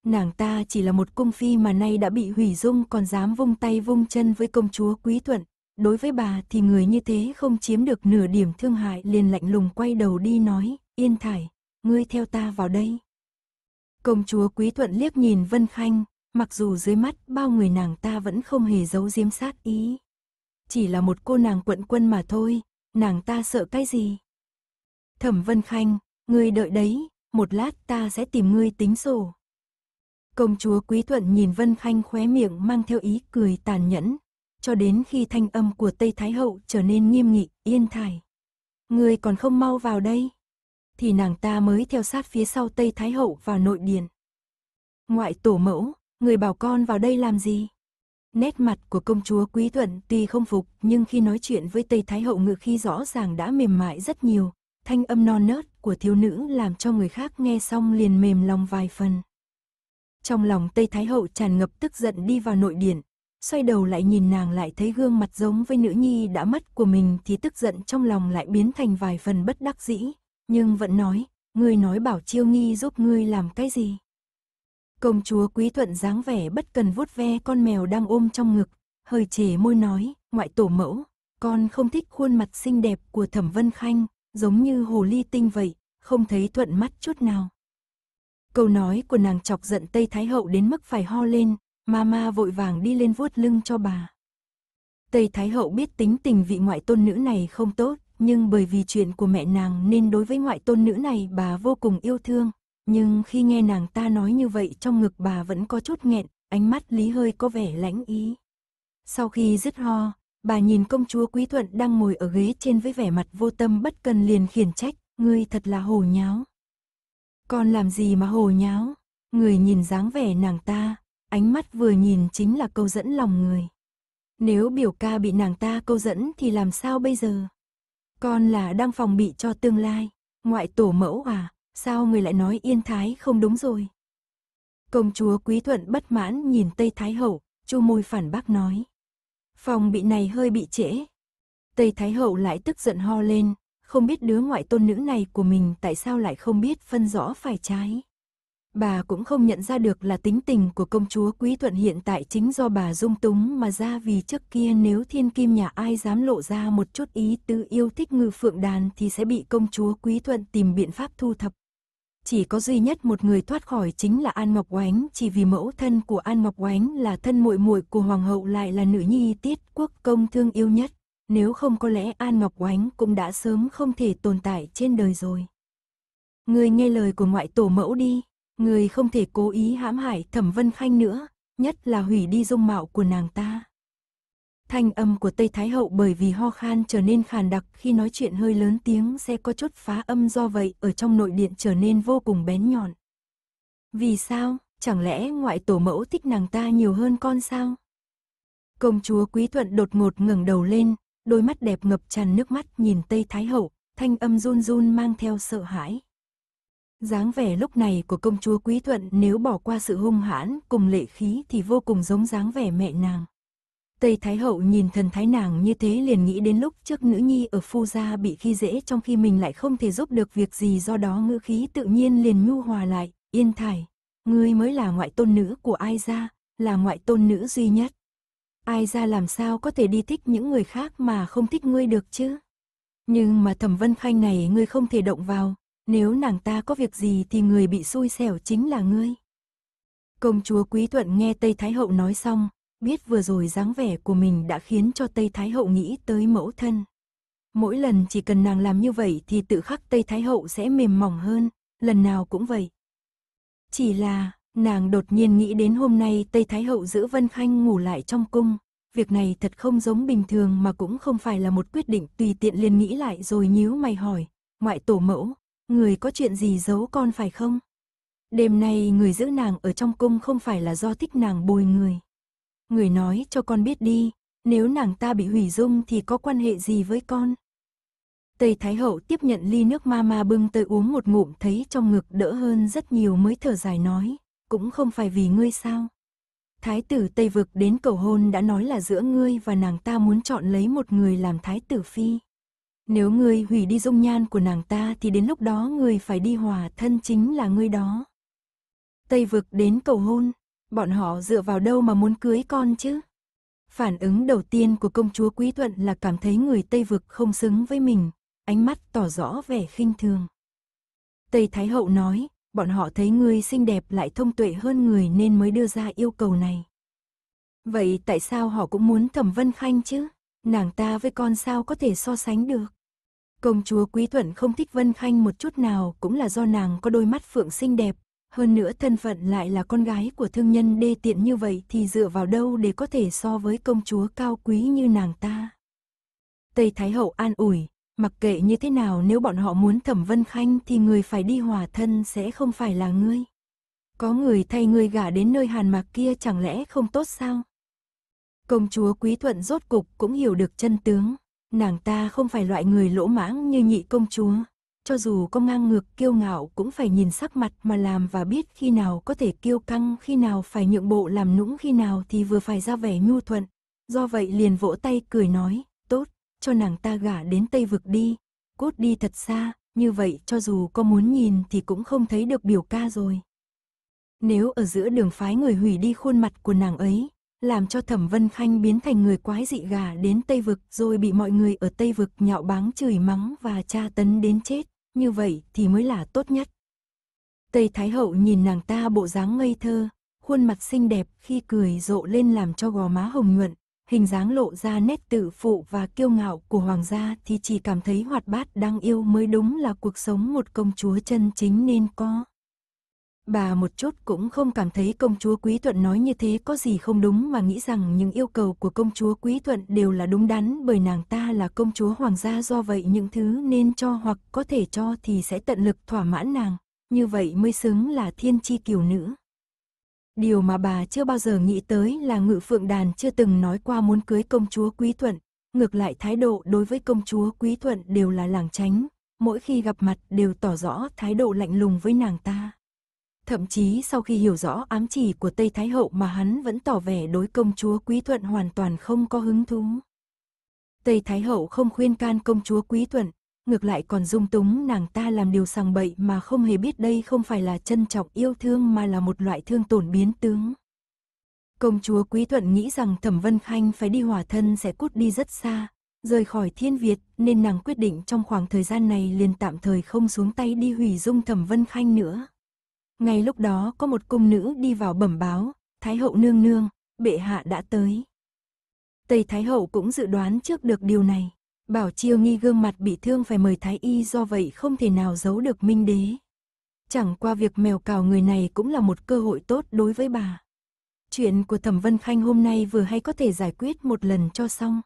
nàng ta chỉ là một cung phi mà nay đã bị hủy dung còn dám vung tay vung chân với công chúa quý thuận. Đối với bà thì người như thế không chiếm được nửa điểm thương hại liền lạnh lùng quay đầu đi nói, yên thải, ngươi theo ta vào đây. Công chúa quý thuận liếc nhìn Vân Khanh, mặc dù dưới mắt bao người nàng ta vẫn không hề giấu diếm sát ý. Chỉ là một cô nàng quận quân mà thôi, nàng ta sợ cái gì? Thẩm Vân Khanh, ngươi đợi đấy, một lát ta sẽ tìm ngươi tính sổ. Công chúa Quý Thuận nhìn Vân Khanh khóe miệng mang theo ý cười tàn nhẫn, cho đến khi thanh âm của Tây Thái Hậu trở nên nghiêm nghị, yên thải. Người còn không mau vào đây. Thì nàng ta mới theo sát phía sau Tây Thái Hậu vào nội điện. Ngoại tổ mẫu, người bảo con vào đây làm gì? Nét mặt của công chúa Quý Thuận tuy không phục nhưng khi nói chuyện với Tây Thái Hậu ngự khi rõ ràng đã mềm mại rất nhiều, thanh âm non nớt của thiếu nữ làm cho người khác nghe xong liền mềm lòng vài phần. Trong lòng Tây Thái Hậu tràn ngập tức giận đi vào nội điện, xoay đầu lại nhìn nàng lại thấy gương mặt giống với nữ nhi đã mất của mình thì tức giận trong lòng lại biến thành vài phần bất đắc dĩ, nhưng vẫn nói, ngươi nói bảo chiêu nghi giúp ngươi làm cái gì. Công chúa quý thuận dáng vẻ bất cần vuốt ve con mèo đang ôm trong ngực, hơi chề môi nói, ngoại tổ mẫu, con không thích khuôn mặt xinh đẹp của thẩm vân khanh, giống như hồ ly tinh vậy, không thấy thuận mắt chút nào. Câu nói của nàng chọc giận Tây Thái Hậu đến mức phải ho lên, Mama vội vàng đi lên vuốt lưng cho bà. Tây Thái Hậu biết tính tình vị ngoại tôn nữ này không tốt, nhưng bởi vì chuyện của mẹ nàng nên đối với ngoại tôn nữ này bà vô cùng yêu thương. Nhưng khi nghe nàng ta nói như vậy trong ngực bà vẫn có chút nghẹn, ánh mắt lý hơi có vẻ lãnh ý. Sau khi dứt ho, bà nhìn công chúa Quý Thuận đang ngồi ở ghế trên với vẻ mặt vô tâm bất cần liền khiển trách, ngươi thật là hồ nháo con làm gì mà hồ nháo? Người nhìn dáng vẻ nàng ta, ánh mắt vừa nhìn chính là câu dẫn lòng người. Nếu biểu ca bị nàng ta câu dẫn thì làm sao bây giờ? Con là đang phòng bị cho tương lai, ngoại tổ mẫu à, sao người lại nói yên thái không đúng rồi? Công chúa Quý Thuận bất mãn nhìn Tây Thái Hậu, chu môi phản bác nói. Phòng bị này hơi bị trễ. Tây Thái Hậu lại tức giận ho lên, không biết đứa ngoại tôn nữ này của mình tại sao lại không biết phân rõ phải trái. Bà cũng không nhận ra được là tính tình của công chúa Quý Thuận hiện tại chính do bà dung túng mà ra vì trước kia nếu thiên kim nhà ai dám lộ ra một chút ý tư yêu thích ngư phượng đàn thì sẽ bị công chúa Quý Thuận tìm biện pháp thu thập. Chỉ có duy nhất một người thoát khỏi chính là An Ngọc Oánh chỉ vì mẫu thân của An Ngọc Oánh là thân muội muội của Hoàng hậu lại là nữ nhi tiết quốc công thương yêu nhất nếu không có lẽ An Ngọc Oánh cũng đã sớm không thể tồn tại trên đời rồi. Người nghe lời của ngoại tổ mẫu đi, người không thể cố ý hãm hại Thẩm Vân Khanh nữa, nhất là hủy đi dung mạo của nàng ta. Thanh âm của Tây Thái Hậu bởi vì ho khan trở nên khàn đặc khi nói chuyện hơi lớn tiếng sẽ có chút phá âm do vậy ở trong nội điện trở nên vô cùng bén nhọn. Vì sao? Chẳng lẽ ngoại tổ mẫu thích nàng ta nhiều hơn con sao? Công chúa Quý Thuận đột ngột ngẩng đầu lên, đôi mắt đẹp ngập tràn nước mắt nhìn Tây Thái Hậu, thanh âm run run mang theo sợ hãi. dáng vẻ lúc này của công chúa Quý Thuận nếu bỏ qua sự hung hãn cùng lệ khí thì vô cùng giống dáng vẻ mẹ nàng. Tây Thái Hậu nhìn thần thái nàng như thế liền nghĩ đến lúc trước nữ nhi ở phu gia bị khi dễ trong khi mình lại không thể giúp được việc gì do đó ngữ khí tự nhiên liền nhu hòa lại, yên thải. Ngươi mới là ngoại tôn nữ của ai ra, là ngoại tôn nữ duy nhất ai ra làm sao có thể đi thích những người khác mà không thích ngươi được chứ. Nhưng mà thẩm vân khanh này ngươi không thể động vào, nếu nàng ta có việc gì thì người bị xui xẻo chính là ngươi. Công chúa Quý Thuận nghe Tây Thái Hậu nói xong, biết vừa rồi dáng vẻ của mình đã khiến cho Tây Thái Hậu nghĩ tới mẫu thân. Mỗi lần chỉ cần nàng làm như vậy thì tự khắc Tây Thái Hậu sẽ mềm mỏng hơn, lần nào cũng vậy. Chỉ là, Nàng đột nhiên nghĩ đến hôm nay Tây Thái Hậu giữ Vân Khanh ngủ lại trong cung. Việc này thật không giống bình thường mà cũng không phải là một quyết định tùy tiện liền nghĩ lại rồi nhíu mày hỏi. Ngoại tổ mẫu, người có chuyện gì giấu con phải không? Đêm nay người giữ nàng ở trong cung không phải là do thích nàng bồi người. Người nói cho con biết đi, nếu nàng ta bị hủy dung thì có quan hệ gì với con? Tây Thái Hậu tiếp nhận ly nước ma ma bưng tới uống một ngụm thấy trong ngực đỡ hơn rất nhiều mới thở dài nói cũng không phải vì ngươi sao? Thái tử Tây Vực đến cầu hôn đã nói là giữa ngươi và nàng ta muốn chọn lấy một người làm thái tử phi. Nếu ngươi hủy đi dung nhan của nàng ta thì đến lúc đó ngươi phải đi hòa thân chính là ngươi đó. Tây Vực đến cầu hôn, bọn họ dựa vào đâu mà muốn cưới con chứ? Phản ứng đầu tiên của công chúa Quý Thuận là cảm thấy người Tây Vực không xứng với mình, ánh mắt tỏ rõ vẻ khinh thường. Tây Thái Hậu nói, bọn họ thấy ngươi xinh đẹp lại thông tuệ hơn người nên mới đưa ra yêu cầu này. Vậy tại sao họ cũng muốn Thẩm Vân Khanh chứ? Nàng ta với con sao có thể so sánh được? Công chúa Quý Thuận không thích Vân Khanh một chút nào cũng là do nàng có đôi mắt phượng xinh đẹp, hơn nữa thân phận lại là con gái của thương nhân đê tiện như vậy thì dựa vào đâu để có thể so với công chúa cao quý như nàng ta. Tây Thái Hậu an ủi, Mặc kệ như thế nào nếu bọn họ muốn thẩm vân khanh thì người phải đi hòa thân sẽ không phải là ngươi. Có người thay ngươi gả đến nơi hàn mạc kia chẳng lẽ không tốt sao? Công chúa Quý Thuận rốt cục cũng hiểu được chân tướng. Nàng ta không phải loại người lỗ mãng như nhị công chúa. Cho dù có ngang ngược kiêu ngạo cũng phải nhìn sắc mặt mà làm và biết khi nào có thể kiêu căng, khi nào phải nhượng bộ làm nũng, khi nào thì vừa phải ra vẻ nhu thuận. Do vậy liền vỗ tay cười nói, cho nàng ta gả đến Tây Vực đi, cút đi thật xa, như vậy cho dù có muốn nhìn thì cũng không thấy được biểu ca rồi. Nếu ở giữa đường phái người hủy đi khuôn mặt của nàng ấy, làm cho Thẩm Vân Khanh biến thành người quái dị gà đến Tây Vực rồi bị mọi người ở Tây Vực nhạo báng chửi mắng và tra tấn đến chết, như vậy thì mới là tốt nhất. Tây Thái Hậu nhìn nàng ta bộ dáng ngây thơ, khuôn mặt xinh đẹp khi cười rộ lên làm cho gò má hồng nhuận, hình dáng lộ ra nét tự phụ và kiêu ngạo của hoàng gia thì chỉ cảm thấy hoạt bát đang yêu mới đúng là cuộc sống một công chúa chân chính nên có. Bà một chút cũng không cảm thấy công chúa Quý Thuận nói như thế có gì không đúng mà nghĩ rằng những yêu cầu của công chúa Quý Thuận đều là đúng đắn bởi nàng ta là công chúa hoàng gia do vậy những thứ nên cho hoặc có thể cho thì sẽ tận lực thỏa mãn nàng, như vậy mới xứng là thiên chi kiều nữ. Điều mà bà chưa bao giờ nghĩ tới là ngự phượng đàn chưa từng nói qua muốn cưới công chúa Quý Thuận, ngược lại thái độ đối với công chúa Quý Thuận đều là làng tránh, mỗi khi gặp mặt đều tỏ rõ thái độ lạnh lùng với nàng ta. Thậm chí sau khi hiểu rõ ám chỉ của Tây Thái Hậu mà hắn vẫn tỏ vẻ đối công chúa Quý Thuận hoàn toàn không có hứng thú. Tây Thái Hậu không khuyên can công chúa Quý Thuận, ngược lại còn dung túng nàng ta làm điều sằng bậy mà không hề biết đây không phải là trân trọng yêu thương mà là một loại thương tổn biến tướng. Công chúa Quý Thuận nghĩ rằng Thẩm Vân Khanh phải đi hỏa thân sẽ cút đi rất xa, rời khỏi thiên Việt nên nàng quyết định trong khoảng thời gian này liền tạm thời không xuống tay đi hủy dung Thẩm Vân Khanh nữa. Ngay lúc đó có một cung nữ đi vào bẩm báo, Thái hậu nương nương, bệ hạ đã tới. Tây Thái hậu cũng dự đoán trước được điều này. Bảo Chiêu Nghi gương mặt bị thương phải mời thái y do vậy không thể nào giấu được Minh Đế. Chẳng qua việc mèo cào người này cũng là một cơ hội tốt đối với bà. Chuyện của Thẩm Vân Khanh hôm nay vừa hay có thể giải quyết một lần cho xong.